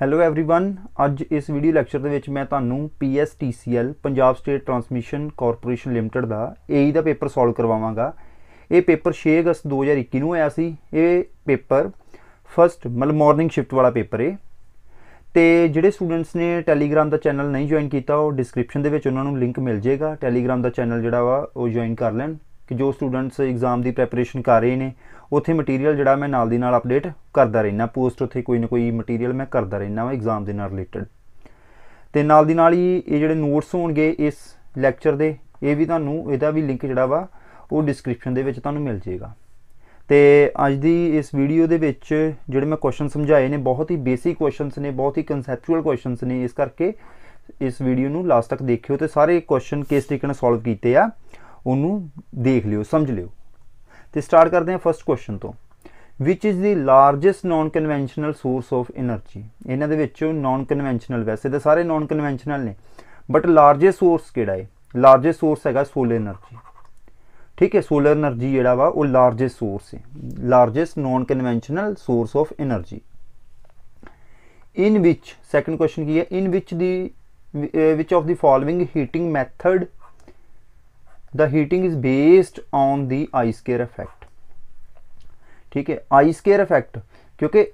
Hello everyone ਅੱਜ ਇਸ video lecture ਦੇ ਵਿੱਚ ਮੈਂ ਤੁਹਾਨੂੰ PSTCL Punjab state transmission corporation limited ਦਾ AE ਦਾ ਪੇਪਰ ਸੋਲਵ ਕਰਵਾਵਾਂਗਾ ਇਹ ਪੇਪਰ 6 ਅਗਸਤ 2021 ਨੂੰ ਆਇਆ ਸੀ ਇਹ ਪੇਪਰ ਫਰਸਟ ਮਲ ਮਾਰਨਿੰਗ ਸ਼ਿਫਟ ਵਾਲਾ ਪੇਪਰ ਹੈ ਤੇ ਜਿਹੜੇ ਸਟੂਡੈਂਟਸ ਨੇ ਟੈਲੀਗ੍ਰਾਮ ਦਾ ਚੈਨਲ ਨਹੀਂ ਜੁਆਇਨ ਕੀਤਾ ਉਹ ਡਿਸਕ੍ਰਿਪਸ਼ਨ ਦੇ ਵਿੱਚ ਉਹਨਾਂ ਨੂੰ ਲਿੰਕ ਮਿਲ ਜਾਏਗਾ ਟੈਲੀਗ੍ਰਾਮ ਦਾ ਚੈਨਲ ਜਿਹੜਾ ਵਾ ਉਹ ਜੁਆਇਨ ਕਰ ਲੈਣ ਕਿ ਜੋ ਸਟੂਡੈਂਟਸ ਐਗਜ਼ਾਮ ਦੀ ਪ੍ਰੈਪਰੇਸ਼ਨ ਕਰ ਰਹੇ ਨੇ ਉੱਥੇ ਮਟੀਰੀਅਲ ਜਿਹੜਾ ਮੈਂ ਨਾਲ ਦੀ ਨਾਲ ਅਪਡੇਟ ਕਰਦਾ ਰਹਿਣਾ ਪੋਸਟ ਉੱਥੇ ਕੋਈ ਨਾ ਕੋਈ ਮਟੀਰੀਅਲ ਮੈਂ ਕਰਦਾ ਰਹਿਣਾ ਵਾ ਐਗਜ਼ਾਮ ਦੇ ਨਾਲ ਰਿਲੇਟਡ ਤੇ ਨਾਲ ਦੀ ਨਾਲ ਹੀ ਇਹ ਜਿਹੜੇ ਨੋਟਸ ਹੋਣਗੇ ਇਸ ਲੈਕਚਰ ਦੇ ਇਹ ਵੀ ਤੁਹਾਨੂੰ ਇਹਦਾ ਵੀ ਲਿੰਕ ਜਿਹੜਾ ਵਾ ਉਹ ਡਿਸਕ੍ਰਿਪਸ਼ਨ ਦੇ ਵਿੱਚ ਤੁਹਾਨੂੰ ਮਿਲ ਜਾਏਗਾ ਤੇ ਅੱਜ ਦੀ ਇਸ ਵੀਡੀਓ ਦੇ ਵਿੱਚ ਜਿਹੜੇ ਮੈਂ ਕੁਐਸਚਨ ਸਮਝਾਏ ਨੇ ਬਹੁਤ ਹੀ ਬੇਸਿਕ ਕੁਐਸਚਨਸ ਨੇ ਬਹੁਤ ਹੀ ਕਨਸੈਪਚੁਅਲ ਕੁਐਸਚਨਸ ਨੇ ਇਸ ਕਰਕੇ ਇਸ ਵੀਡੀਓ ਨੂੰ ਲਾਸਟ ਤੱਕ ਦੇਖਿਓ ਤੇ ਸਾਰੇ ਕੁਐਸਚਨ ਕਿਸ ਤਰੀਕੇ ਨਾਲ ਸੋਲਵ ਕੀਤੇ ਆ ਉਹਨੂੰ ਦੇਖ ਲਿਓ ਸਮਝ ਲਿਓ ਤੇ ਸਟਾਰਟ ਕਰਦੇ ਹਾਂ ਫਰਸਟ ਕੁਐਸਚਨ ਤੋਂ which is the largest non conventional source of energy ਇਹਨਾਂ ਦੇ ਵਿੱਚੋਂ ਨਾਨ ਕਨਵੈਨਸ਼ਨਲ ਵੈਸੇ ਤਾਂ ਸਾਰੇ ਨਾਨ ਕਨਵੈਨਸ਼ਨਲ ਨੇ ਬਟ ਲਾਰਜੈਸਟ ਸੋਰਸ ਕਿਹੜਾ ਹੈ ਲਾਰਜੈਸਟ ਸੋਰਸ ਹੈਗਾ ਸੋਲਰ એનર્ਜੀ ਠੀਕ ਹੈ ਸੋਲਰ એનર્ਜੀ ਜਿਹੜਾ ਵਾ ਉਹ ਲਾਰਜੈਸਟ ਸੋਰਸ ਹੈ largest non conventional source of energy in which second question ਕੀ ਹੈ in which the which of the following heating method the heating is based on the ice scare effect ਠੀਕ ਹੈ ice scare effect ਕਿਉਂਕਿ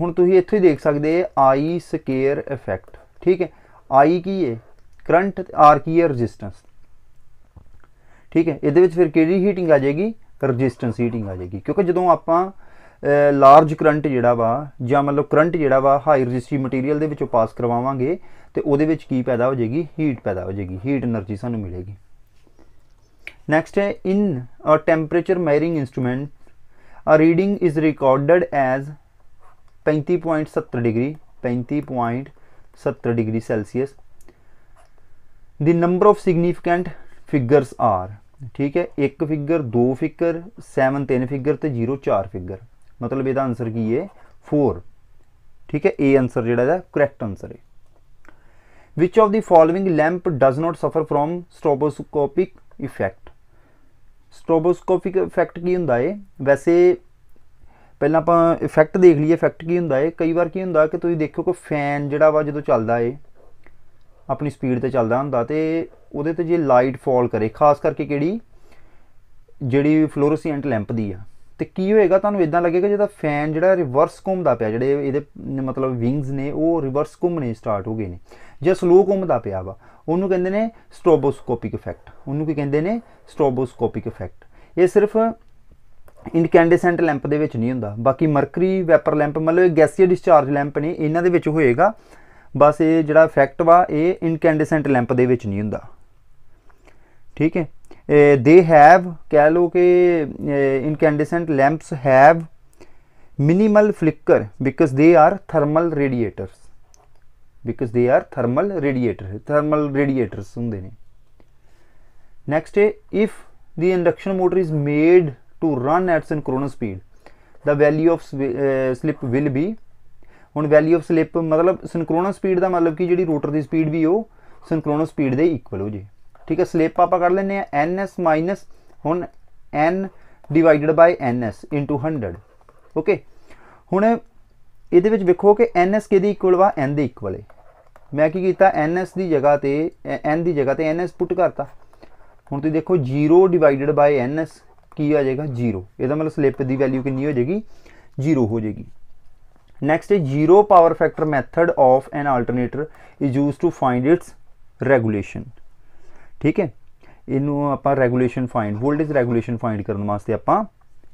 ਹੁਣ ਤੁਸੀਂ ਇੱਥੇ ਹੀ ਦੇਖ ਸਕਦੇ ਆ ice scare effect ਠੀਕ ਹੈ i ਕੀ ਹੈ ਕਰੰਟ r ਕੀ ਹੈ ਰੈਜ਼ਿਸਟੈਂਸ ਠੀਕ ਹੈ ਇਹਦੇ ਵਿੱਚ ਫਿਰ ਕਿਹੜੀ ਹੀਟਿੰਗ ਆ ਜਾਏਗੀ ਰੈਜ਼ਿਸਟੈਂਸ ਹੀਟਿੰਗ ਆ ਜਾਏਗੀ ਕਿਉਂਕਿ ਜਦੋਂ ਆਪਾਂ ਲਾਰਜ ਕਰੰਟ ਜਿਹੜਾ ਵਾ ਜਾਂ ਮਤਲਬ ਕਰੰਟ ਜਿਹੜਾ ਵਾ ਹਾਈ ਰੈਜ਼ਿਸਟਿਵ ਮਟੀਰੀਅਲ ਦੇ ਵਿੱਚੋਂ ਪਾਸ ਕਰਵਾਵਾਂਗੇ ਤੇ ਉਹਦੇ ਵਿੱਚ ਕੀ ਪੈਦਾ ਹੋ ਜਾਏਗੀ ਹੀਟ ਪੈਦਾ ਹੋ ਜਾਏਗੀ ਹੀਟ એનર્ਜੀ ਸਾਨੂੰ ਮਿਲੇਗੀ नेक्स्ट है in temperature measuring instrument reading is recorded as पैंती पॉइंट सत्तर डिग्री पैंती पॉइंट सत्तर degree Celsius the number of significant figures are ठीक है एक फिगर दो फिगर सैवन तीन फिगर तो जीरो चार फिगर मतलब यदा आंसर की है फोर ठीक है ए आंसर जोड़ा करैक्ट आंसर है which of the following lamp does not suffer from stroboscopic effect stroboscopic effect ਕੀ ਹੁੰਦਾ ਏ ਵੈਸੇ ਪਹਿਲਾਂ ਆਪਾਂ ਇਫੈਕਟ ਦੇਖ ਲਈਏ ਇਫੈਕਟ ਕੀ ਹੁੰਦਾ ਏ ਕਈ ਵਾਰ ਕੀ ਹੁੰਦਾ ਕਿ ਤੁਸੀਂ ਦੇਖੋ ਕਿ ਫੈਨ ਜਿਹੜਾ ਵਾ ਜਦੋਂ ਚੱਲਦਾ ਏ ਆਪਣੀ ਸਪੀਡ ਤੇ ਚੱਲਦਾ ਹੁੰਦਾ ਤੇ ਉਹਦੇ ਤੇ ਜੇ ਲਾਈਟ ਫਾਲ ਕਰੇ ਖਾਸ ਕਰਕੇ ਕਿਹੜੀ ਜਿਹੜੀ ਫਲੋਰੋਸੈਂਟ ਲੈਂਪ ਦੀ ਆ ਤੇ ਕੀ ਹੋਏਗਾ ਤੁਹਾਨੂੰ ਇਦਾਂ ਲੱਗੇਗਾ ਜਿਹਦਾ ਫੈਨ ਜਿਹੜਾ ਰਿਵਰਸ ਘੁੰਮਦਾ ਪਿਆ ਜਿਹੜੇ ਇਹਦੇ ਮਤਲਬ ਵਿੰਗਸ ਨੇ ਉਹ ਰਿਵਰਸ ਘੁੰਮਣੇ ਸਟਾਰਟ ਹੋ ਗਏ ਨੇ ਜੇ ਸਲੋ ਘੁੰਮਦਾ ਪਿਆ ਵਾ ਉਹਨੂੰ ਕਹਿੰਦੇ ਨੇ ਸਟ੍ਰੋਬੋਸਕੋਪਿਕ ਇਫੈਕਟ ਉਹਨੂੰ ਕੀ ਕਹਿੰਦੇ ਨੇ ਸਟ੍ਰੋਬੋਸਕੋਪਿਕ ਇਫੈਕਟ ਇਹ ਸਿਰਫ ਇਨਕੈਂਡੈਸੈਂਟ ਲੈਂਪ ਦੇ ਵਿੱਚ ਨਹੀਂ ਹੁੰਦਾ ਬਾਕੀ ਮਰਕਰੀ ਵੈਪਰ ਲੈਂਪ ਮਤਲਬ ਇਹ ਗੈਸੀਅਸ ਡਿਸਚਾਰਜ ਲੈਂਪ ਨੇ ਇਹਨਾਂ ਦੇ ਵਿੱਚ ਹੋਏਗਾ ਬਸ ਇਹ ਜਿਹੜਾ ਇਫੈਕਟ ਵਾ ਇਹ ਇਨਕੈਂਡੈਸੈਂਟ ਲੈਂਪ ਦੇ ਵਿੱਚ ਨਹੀਂ ਹੁੰਦਾ ਠੀਕ ਹੈ ਦੇ ਹੈਵ ਕਹਿ ਲੋ ਕਿ incandescent lamps have minimal flicker because they are thermal radiators because they are thermal radiators thermal radiators ਹੁੰਦੇ ਨੇ next if the induction motor is made to run at synchronous speed the value of slip will be ਹੁਣ value of slip ਮਤਲਬ synchronous speed ਦਾ ਮਤਲਬ ਕਿ ਜਿਹੜੀ rotor ਦੀ speed ਵੀ ਉਹ ਸਿੰਕ੍ਰੋਨਸ speed ਦੇ equal ਹੋ ਜੇ ਠੀਕ ਹੈ ਸਲੇਪ ਆਪਾਂ ਕਰ ਲੈਨੇ ਆ ਐਨਐਸ ਮਾਈਨਸ ਹੁਣ N divided by into 100 okay ਹੁਣ ਇਹਦੇ ਵਿੱਚ ਵੇਖੋ ਕਿ ਐਨਐਸ ਕਿਹਦੇ ਇਕੁਅਲ ਵਾ ਐਨ ਦੇ ਇਕੁਅਲ ਹੈ ਮੈਂ ਕੀ ਕੀਤਾ ਐਨਐਸ ਦੀ ਜਗ੍ਹਾ ਤੇ ਐਨ ਦੀ ਜਗ੍ਹਾ ਤੇ ਐਨਐਸ ਪੁੱਟ ਕਰਤਾ ਹੁਣ ਤੁਸੀਂ ਦੇਖੋ 0 ਡਿਵਾਈਡਡ ਬਾਈ ਐਨਐਸ ਕੀ ਆ ਜਾਏਗਾ 0 ਇਹਦਾ ਮਤਲਬ ਸਲਿੱਪ ਦੀ ਵੈਲਿਊ ਕਿੰਨੀ ਹੋ ਜਾਏਗੀ 0 ਹੋ ਜਾਏਗੀ ਨੈਕਸਟ ਹੈ zero power factor method of an alternator is used to find its regulation ਠੀਕ ਹੈ ਇਹਨੂੰ ਆਪਾਂ regulation find voltage regulation find ਕਰਨ ਵਾਸਤੇ ਆਪਾਂ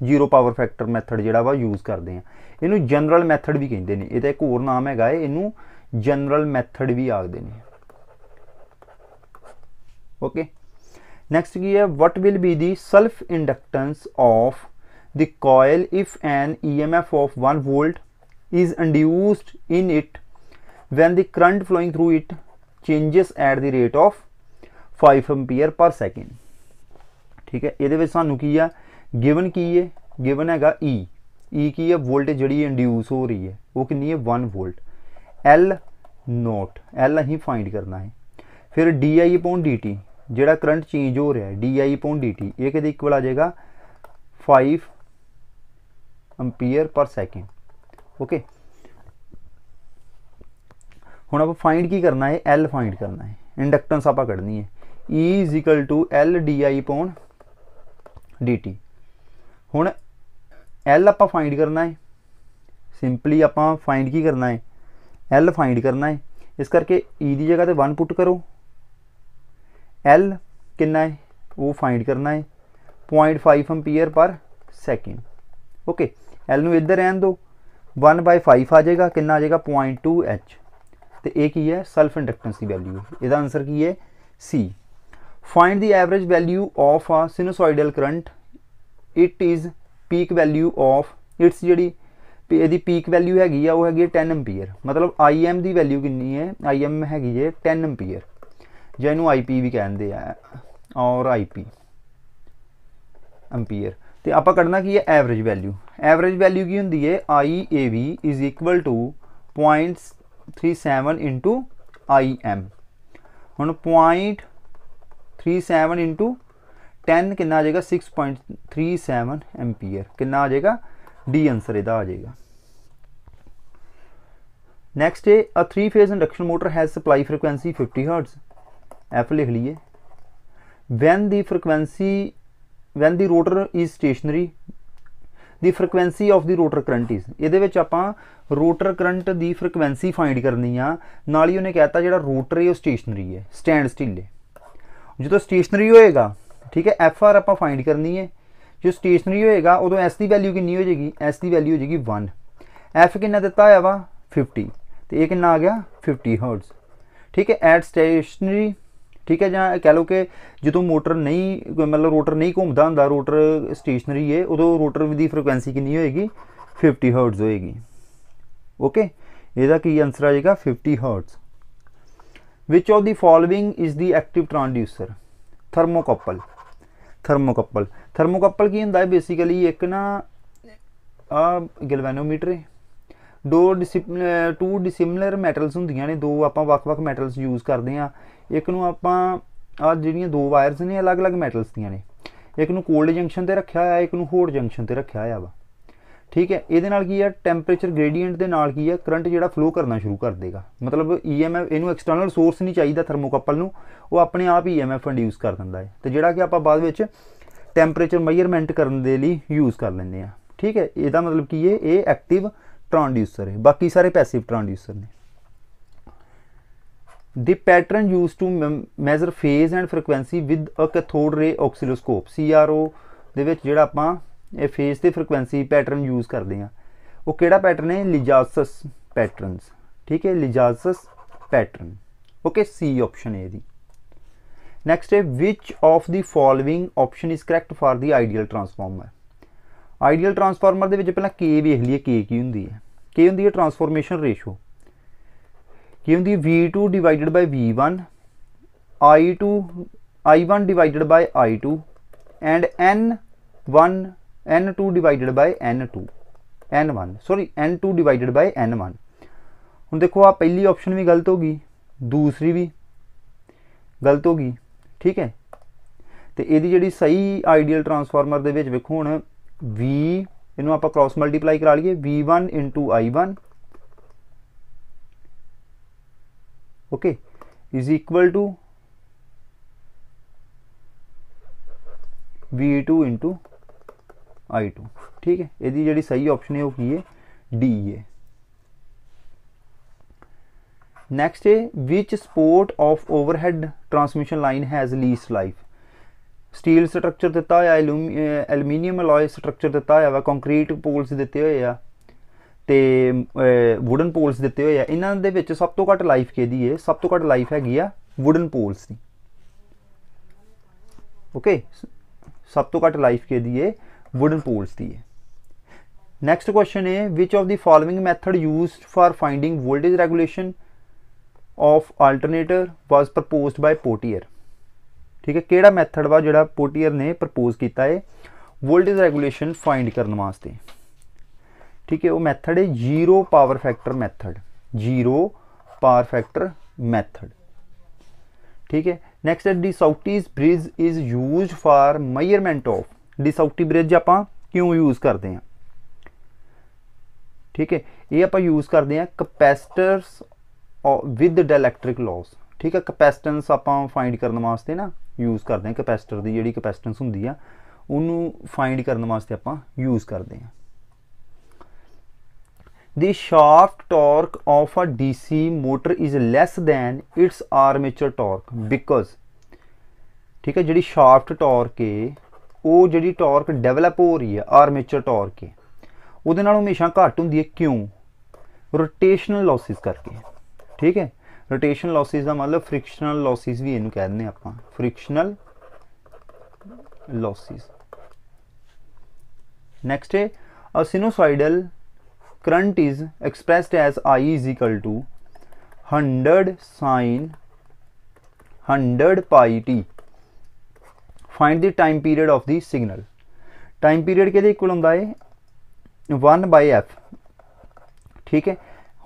ਜ਼ੀਰੋ ਪਾਵਰ ਫੈਕਟਰ ਮੈਥਡ ਜਿਹੜਾ ਵਾ ਯੂਜ਼ ਕਰਦੇ ਆ ਇਹਨੂੰ ਜਨਰਲ ਮੈਥਡ ਵੀ ਕਹਿੰਦੇ ਨੇ ਇਹਦਾ ਇੱਕ ਹੋਰ ਨਾਮ ਹੈਗਾ ਏ ਇਹਨੂੰ ਜਨਰਲ ਮੈਥਡ ਵੀ ਆਖਦੇ ਨੇ ਓਕੇ ਨੈਕਸਟ ਕੀ ਹੈ what will be the self inductance of the coil if an EMF ਆਫ 1 volt is induced in it when the current flowing through it changes at the rate of 5 ampere per second ਠੀਕ ਹੈ ਇਹਦੇ ਵਿੱਚ ਸਾਨੂੰ ਕੀ ਆ given ਕੀ ਹੈ given ਹੈਗਾ E E ਕੀ ਹੈ ਵੋਲਟੇਜ ਜਿਹੜੀ ਇੰਡਿਊਸ ਹੋ ਰਹੀ ਹੈ ਉਹ ਕਿੰਨੀ ਹੈ 1 ਵੋਲਟ L ਨੋਟ L ਅਸੀਂ ਫਾਈਂਡ ਕਰਨਾ ਹੈ ਫਿਰ di/dt ਜਿਹੜਾ ਕਰੰਟ ਚੇਂਜ ਹੋ ਰਿਹਾ ਹੈ di/dt ਇਹ ਕਿਹਦੇ ਇਕੁਅਲ ਆ ਜਾਏਗਾ 5 एंपियर पर सेकंड ओके ਹੁਣ ਆਪਾਂ ਫਾਈਂਡ ਕੀ ਕਰਨਾ ਹੈ L ਫਾਈਂਡ ਕਰਨਾ ਹੈ ਇੰਡਕਟੈਂਸ ਆਪਾਂ ਕੱਢਣੀ ਹੈ E is equal to L di upon dt ਹੁਣ L ਆਪਾਂ ਫਾਈਂਡ ਕਰਨਾ ਹੈ ਸਿੰਪਲੀ ਆਪਾਂ ਫਾਈਂਡ ਕੀ ਕਰਨਾ ਹੈ L ਫਾਈਂਡ ਕਰਨਾ ਹੈ ਇਸ ਕਰਕੇ E ਦੀ ਜਗ੍ਹਾ ਤੇ 1 ਪੁੱਟ ਕਰੋ L ਕਿੰਨਾ ਹੈ ਉਹ ਫਾਈਂਡ ਕਰਨਾ ਹੈ 0.5 ਐਂਪੀਅਰ ਪਰ ਸੈਕਿੰਡ ਓਕੇ L ਨੂੰ ਇੱਧਰ ਰਹਿਣ ਦਿਓ 1/5 ਆ ਜਾਏਗਾ ਕਿੰਨਾ ਆ ਜਾਏਗਾ 0.2 H ਤੇ ਇਹ ਕੀ ਹੈ ਸੈਲਫ ਇੰਡਕਟੈਂਸ ਦੀ ਵੈਲਿਊ ਇਹਦਾ ਆਨਸਰ ਕੀ ਹੈ C find the average value of a sinusoidal current it is peak value of its ਜਿਹੜੀ ਇਹਦੀ ਪੀਕ ਵੈਲਿਊ ਹੈਗੀ ਆ ਉਹ ਹੈਗੀ 10 ਐਂਪੀਅਰ ਮਤਲਬ IM ਦੀ ਵੈਲਿਊ ਕਿੰਨੀ ਹੈ IM ਹੈਗੀ ਜੇ 10 ਐਂਪੀਅਰ ਜਿਹਨੂੰ ਇਹਨੂੰ IP ਵੀ ਕਹਿੰਦੇ ਆ ਔਰ IP ਐਂਪੀਅਰ ਤੇ ਆਪਾਂ ਕੱਢਣਾ ਕੀ ਹੈ ਐਵਰੇਜ ਵੈਲਿਊ ਐਵਰੇਜ ਵੈਲਿਊ ਕੀ ਹੁੰਦੀ ਹੈ IAV 0.37 IM ਹੁਣ 0.37 37 into 10 ਕਿੰਨਾ ਆ ਜਾਏਗਾ 6.37 ਐਂਪੀਅਰ ਕਿੰਨਾ ਆ ਜਾਏਗਾ ਡੀ ਆਨਸਰ ਇਹਦਾ ਆ ਜਾਏਗਾ next a uh 3 phase induction motor has supply frequency 50 hertz F ਲਿਖ ਲਈਏ when the frequency when the rotor is stationary the frequency of the rotor current is ਇਹਦੇ ਵਿੱਚ ਆਪਾਂ ਰੋਟਰ ਕਰੰਟ ਦੀ ਫ੍ਰੀਕੁਐਂਸੀ ਫਾਈਂਡ ਕਰਨੀ ਆ ਨਾਲ ਹੀ ਉਹਨੇ ਕਹਿਤਾ ਜਿਹੜਾ ਰੋਟਰ ਹੈ ਉਹ ਸਟੇਸ਼ਨਰੀ ਹੈ ਸਟੈਂਡ ਸਟਿਲ ਹੈ ਜਦੋਂ ਸਟੇਸ਼ਨਰੀ ਹੋਏਗਾ ਠੀਕ ਹੈ ਐਫ ਆਰ ਆਪਾਂ ਫਾਈਂਡ ਕਰਨੀ ਹੈ ਜੇ ਸਟੇਸ਼ਨਰੀ ਹੋਏਗਾ ਉਦੋਂ ਐਸ ਦੀ ਵੈਲਿਊ ਕਿੰਨੀ ਹੋ ਜੇਗੀ ਐਸ ਦੀ ਵੈਲਿਊ ਹੋ ਜੇਗੀ 1 ਐਫ ਕਿੰਨਾ ਦਿੱਤਾ ਹੋਇਆ ਵਾ 50 ਤੇ ਇਹ ਕਿੰਨਾ ਆ ਗਿਆ 50 ਹਰਟਜ਼ ਠੀਕ ਹੈ ਐਟ ਸਟੇਸ਼ਨਰੀ ਠੀਕ ਹੈ ਜਾਂ ਕਹਿ ਲਓ ਕਿ ਜਦੋਂ ਮੋਟਰ ਨਹੀਂ ਮਤਲਬ ਰੋਟਰ ਨਹੀਂ ਘੁੰਮਦਾ ਹੁੰਦਾ ਰੋਟਰ ਸਟੇਸ਼ਨਰੀ ਹੈ ਉਦੋਂ ਰੋਟਰ ਦੀ ਫ੍ਰੀਕੁਐਂਸੀ ਕਿੰਨੀ ਹੋਏਗੀ 50 ਹਰਟਜ਼ ਹੋਏਗੀ ਓਕੇ ਇਹਦਾ ਕੀ ਆਨਸਰ ਆ ਜਾਏਗਾ 50 hertz Which of the following is the active transducer? Thermocouple. Thermocouple. Thermocouple ਕੀ ਹੁੰਦਾ ਹੈ ਬੇਸਿਕਲੀ ਇੱਕ ਨਾ ਆ ਗੈਲਵੈਨੋਮੀਟਰ ਹੈ ਦੋ ਟੂ ਡਿਸਿਮਿਲਰ ਮੈਟਲਸ ਹੁੰਦੀਆਂ ਨੇ ਦੋ ਆਪਾਂ ਵੱਖ-ਵੱਖ ਮੈਟਲਸ ਯੂਜ਼ ਕਰਦੇ ਆ ਇੱਕ ਨੂੰ ਆਪਾਂ ਆ ਜਿਹੜੀਆਂ ਦੋ ਵਾਇਰਸ ਨੇ ਅਲੱਗ-ਅਲੱਗ ਮੈਟਲਸ ਦੀਆਂ ਨੇ ਇੱਕ ਨੂੰ ਕੋਲਡ ਜੰਕਸ਼ਨ ਤੇ ਰੱਖਿਆ ਹੋਇਆ ਇੱਕ ਨੂੰ ਹੌਟ ਜੰਕਸ਼ਨ ਤੇ ਰੱਖਿਆ ਹੋਇਆ ਵਾ ਠੀਕ ਹੈ ਇਹਦੇ ਨਾਲ ਕੀ ਹੈ ਟੈਂਪਰੇਚਰ ਗ੍ਰੇਡੀਐਂਟ ਦੇ ਨਾਲ ਕੀ ਹੈ ਕਰੰਟ ਜਿਹੜਾ ਫਲੋ ਕਰਨਾ ਸ਼ੁਰੂ ਕਰ ਦੇਗਾ ਮਤਲਬ ਈਐਮਐਫ ਇਹਨੂੰ ਐਕਸਟਰਨਲ ਸੋਰਸ ਨਹੀਂ ਚਾਹੀਦਾ ਥਰਮੋਕਪਲ ਨੂੰ ਉਹ ਆਪਣੇ ਆਪ ਹੀ ਈਐਮਐਫ ਇੰਡਿਊਸ ਕਰ ਦਿੰਦਾ ਹੈ ਤੇ ਜਿਹੜਾ ਕਿ ਆਪਾਂ ਬਾਅਦ ਵਿੱਚ ਟੈਂਪਰੇਚਰ ਮੈਜ਼ਰਮੈਂਟ ਕਰਨ ਦੇ ਲਈ ਯੂਜ਼ ਕਰ ਲੈਂਦੇ ਆ ਠੀਕ ਹੈ ਇਹਦਾ ਮਤਲਬ ਕੀ ਹੈ ਇਹ ਐਕਟਿਵ ਟ੍ਰਾਂਸਡਿਊਸਰ ਹੈ ਬਾਕੀ ਸਾਰੇ ਪੈਸਿਵ ਟ੍ਰਾਂਸਡਿਊਸਰ ਨੇ the pattern use to measure phase and frequency with a cathode ray oscilloscope CRO ਦੇ ਵਿੱਚ ਜਿਹੜਾ ਆਪਾਂ ਇਹ ਫੇਸ ਤੇ ਫ੍ਰੀਕੁਐਂਸੀ ਪੈਟਰਨ ਯੂਜ਼ ਕਰਦੇ ਆ ਉਹ ਕਿਹੜਾ ਪੈਟਰਨ ਹੈ ਲਿਜਾਸਸ ਪੈਟਰਨਸ ਠੀਕ ਹੈ Lissajous pattern okay C option ਹੈ ਇਹਦੀ ਨੈਕਸਟ ਹੈ which of the following option is correct for the ideal transformer ideal transformer ਦੇ ਵਿੱਚ ਪਹਿਲਾਂ ਕੇ ਵੇਖ ਲਈਏ ਕੇ ਕੀ ਹੁੰਦੀ ਹੈ ਕੀ ਹੁੰਦੀ ਹੈ ਟਰਾਂਸਫਾਰਮੇਸ਼ਨ ਰੇਸ਼ੋ ਕੀ ਹੁੰਦੀ ਹੈ V2 divided by V1 I2 I1 divided by I2 and N1 n2 divided by n2 n1 sorry n2 divided by n1 ਹੁਣ ਦੇਖੋ ਆ ਪਹਿਲੀ ਆਪਸ਼ਨ ਵੀ ਗਲਤ ਹੋ ਗਈ ਦੂਸਰੀ ਵੀ ਗਲਤ ਹੋ ਗਈ ਠੀਕ ਹੈ ਤੇ ਇਹਦੀ ਜਿਹੜੀ ਸਹੀ ਆਈਡੀਅਲ ਟਰਾਂਸਫਾਰਮਰ ਦੇ ਵਿੱਚ ਵੇਖੋ ਹੁਣ v ਇਹਨੂੰ ਆਪਾਂ ਕ੍ਰਾਸ ਮਲਟੀਪਲਾਈ ਕਰਾ ਲਈਏ v1 i1 okay is equal to v2 I2 ਠੀਕ ਹੈ ਇਹਦੀ ਜਿਹੜੀ ਸਹੀ ਆਪਸ਼ਨ ਹੈ ਉਹ ਕੀ ਹੈ ਡੀ ਹੈ ਨੈਕਸਟ ਹੈ which support of overhead transmission line has least life steel structure ਦਿੱਤਾ ਹੋਇਆ ਐਲੂਮੀਨੀਅਮ ਅਲੋਏ ਸਟਰਕਚਰ ਦਿੱਤਾ ਹੋਇਆ ਵਾ ਕੰਕਰੀਟ ਪੋਲਸ ਦਿੱਤੇ ਹੋਏ ਆ ਤੇ ਵੁਡਨ ਪੋਲਸ ਦਿੱਤੇ ਹੋਏ ਆ ਇਹਨਾਂ ਦੇ ਵਿੱਚ ਸਭ ਤੋਂ ਘੱਟ ਲਾਈਫ ਕਿਹਦੀ ਹੈ ਸਭ ਤੋਂ ਘੱਟ ਲਾਈਫ ਹੈਗੀ ਆ ਵੁਡਨ ਪੋਲਸ ਦੀ ਓਕੇ ਸਭ ਤੋਂ ਘੱਟ ਲਾਈਫ ਕਿਹਦੀ ਹੈ वुडन पोल्स की है नैक्सट क्वेश्चन है which of the following method use for finding voltage regulation of alternator was propose by Potier ठीक है कि मैथड वा जो पोटीयर ने प्रपोज किया है वोल्टेज रेगुलेशन फाइंड करने वास्ते ठीक है वो मैथड है zero power factor method zero power factor method ठीक है नैक्सट है De Sauty's bridge is use for measurement of ਡਿਸਆਕਟਿਵ ਬ੍ਰਿਜ ਆਪਾਂ ਕਿਉਂ ਯੂਜ਼ ਕਰਦੇ ਆ ਠੀਕ ਹੈ ਇਹ ਆਪਾਂ ਯੂਜ਼ ਕਰਦੇ ਆ ਕਪੈਸਿਟਰਸ ਵਿਦ ਡਾਇਲੈਕਟ੍ਰਿਕ ਲਾਸ ਠੀਕ ਹੈ ਕਪੈਸਿਟੈਂਸ ਆਪਾਂ ਫਾਈਂਡ ਕਰਨ ਵਾਸਤੇ ਨਾ ਯੂਜ਼ ਕਰਦੇ ਆ ਕਪੈਸਿਟਰ ਦੀ ਜਿਹੜੀ ਕਪੈਸਿਟੈਂਸ ਹੁੰਦੀ ਆ ਉਹਨੂੰ ਫਾਈਂਡ ਕਰਨ ਵਾਸਤੇ ਆਪਾਂ ਯੂਜ਼ ਕਰਦੇ ਆ ਦੀ shaft torque of a dc motor is less than its armature torque because ਠੀਕ ਹੈ ਜਿਹੜੀ ਸ਼ਾਫਟ ਟਾਰਕ ਏ ਉਹ ਜਿਹੜੀ ਟਾਰਕ ਡਿਵੈਲਪ ਹੋ ਰਹੀ ਹੈ ਆਰਮੇਚਰ ਟਾਰਕ ਹੈ ਉਹਦੇ ਨਾਲ ਹਮੇਸ਼ਾ ਘੱਟ ਹੁੰਦੀ ਹੈ ਕਿਉਂ ਰੋਟੇਸ਼ਨਲ ਲਾਸਸ ਕਰਕੇ ਠੀਕ ਹੈ ਰੋਟੇਸ਼ਨਲ ਲਾਸਸ ਦਾ ਮਤਲਬ ਫ੍ਰਿਕਸ਼ਨਲ ਲਾਸਸ ਵੀ ਇਹਨੂੰ ਕਹਿੰਦੇ ਆਪਾਂ ਫ੍ਰਿਕਸ਼ਨਲ ਲਾਸਸ ਨੈਕਸਟ ਹੈ a sinusoidal current is expressed as i 100 sin 100 pi t find the time period of the signal time period ਕਿਹਦੇ ਇਕੁਅਲ ਹੁੰਦਾ ਹੈ 1/f ਠੀਕ ਹੈ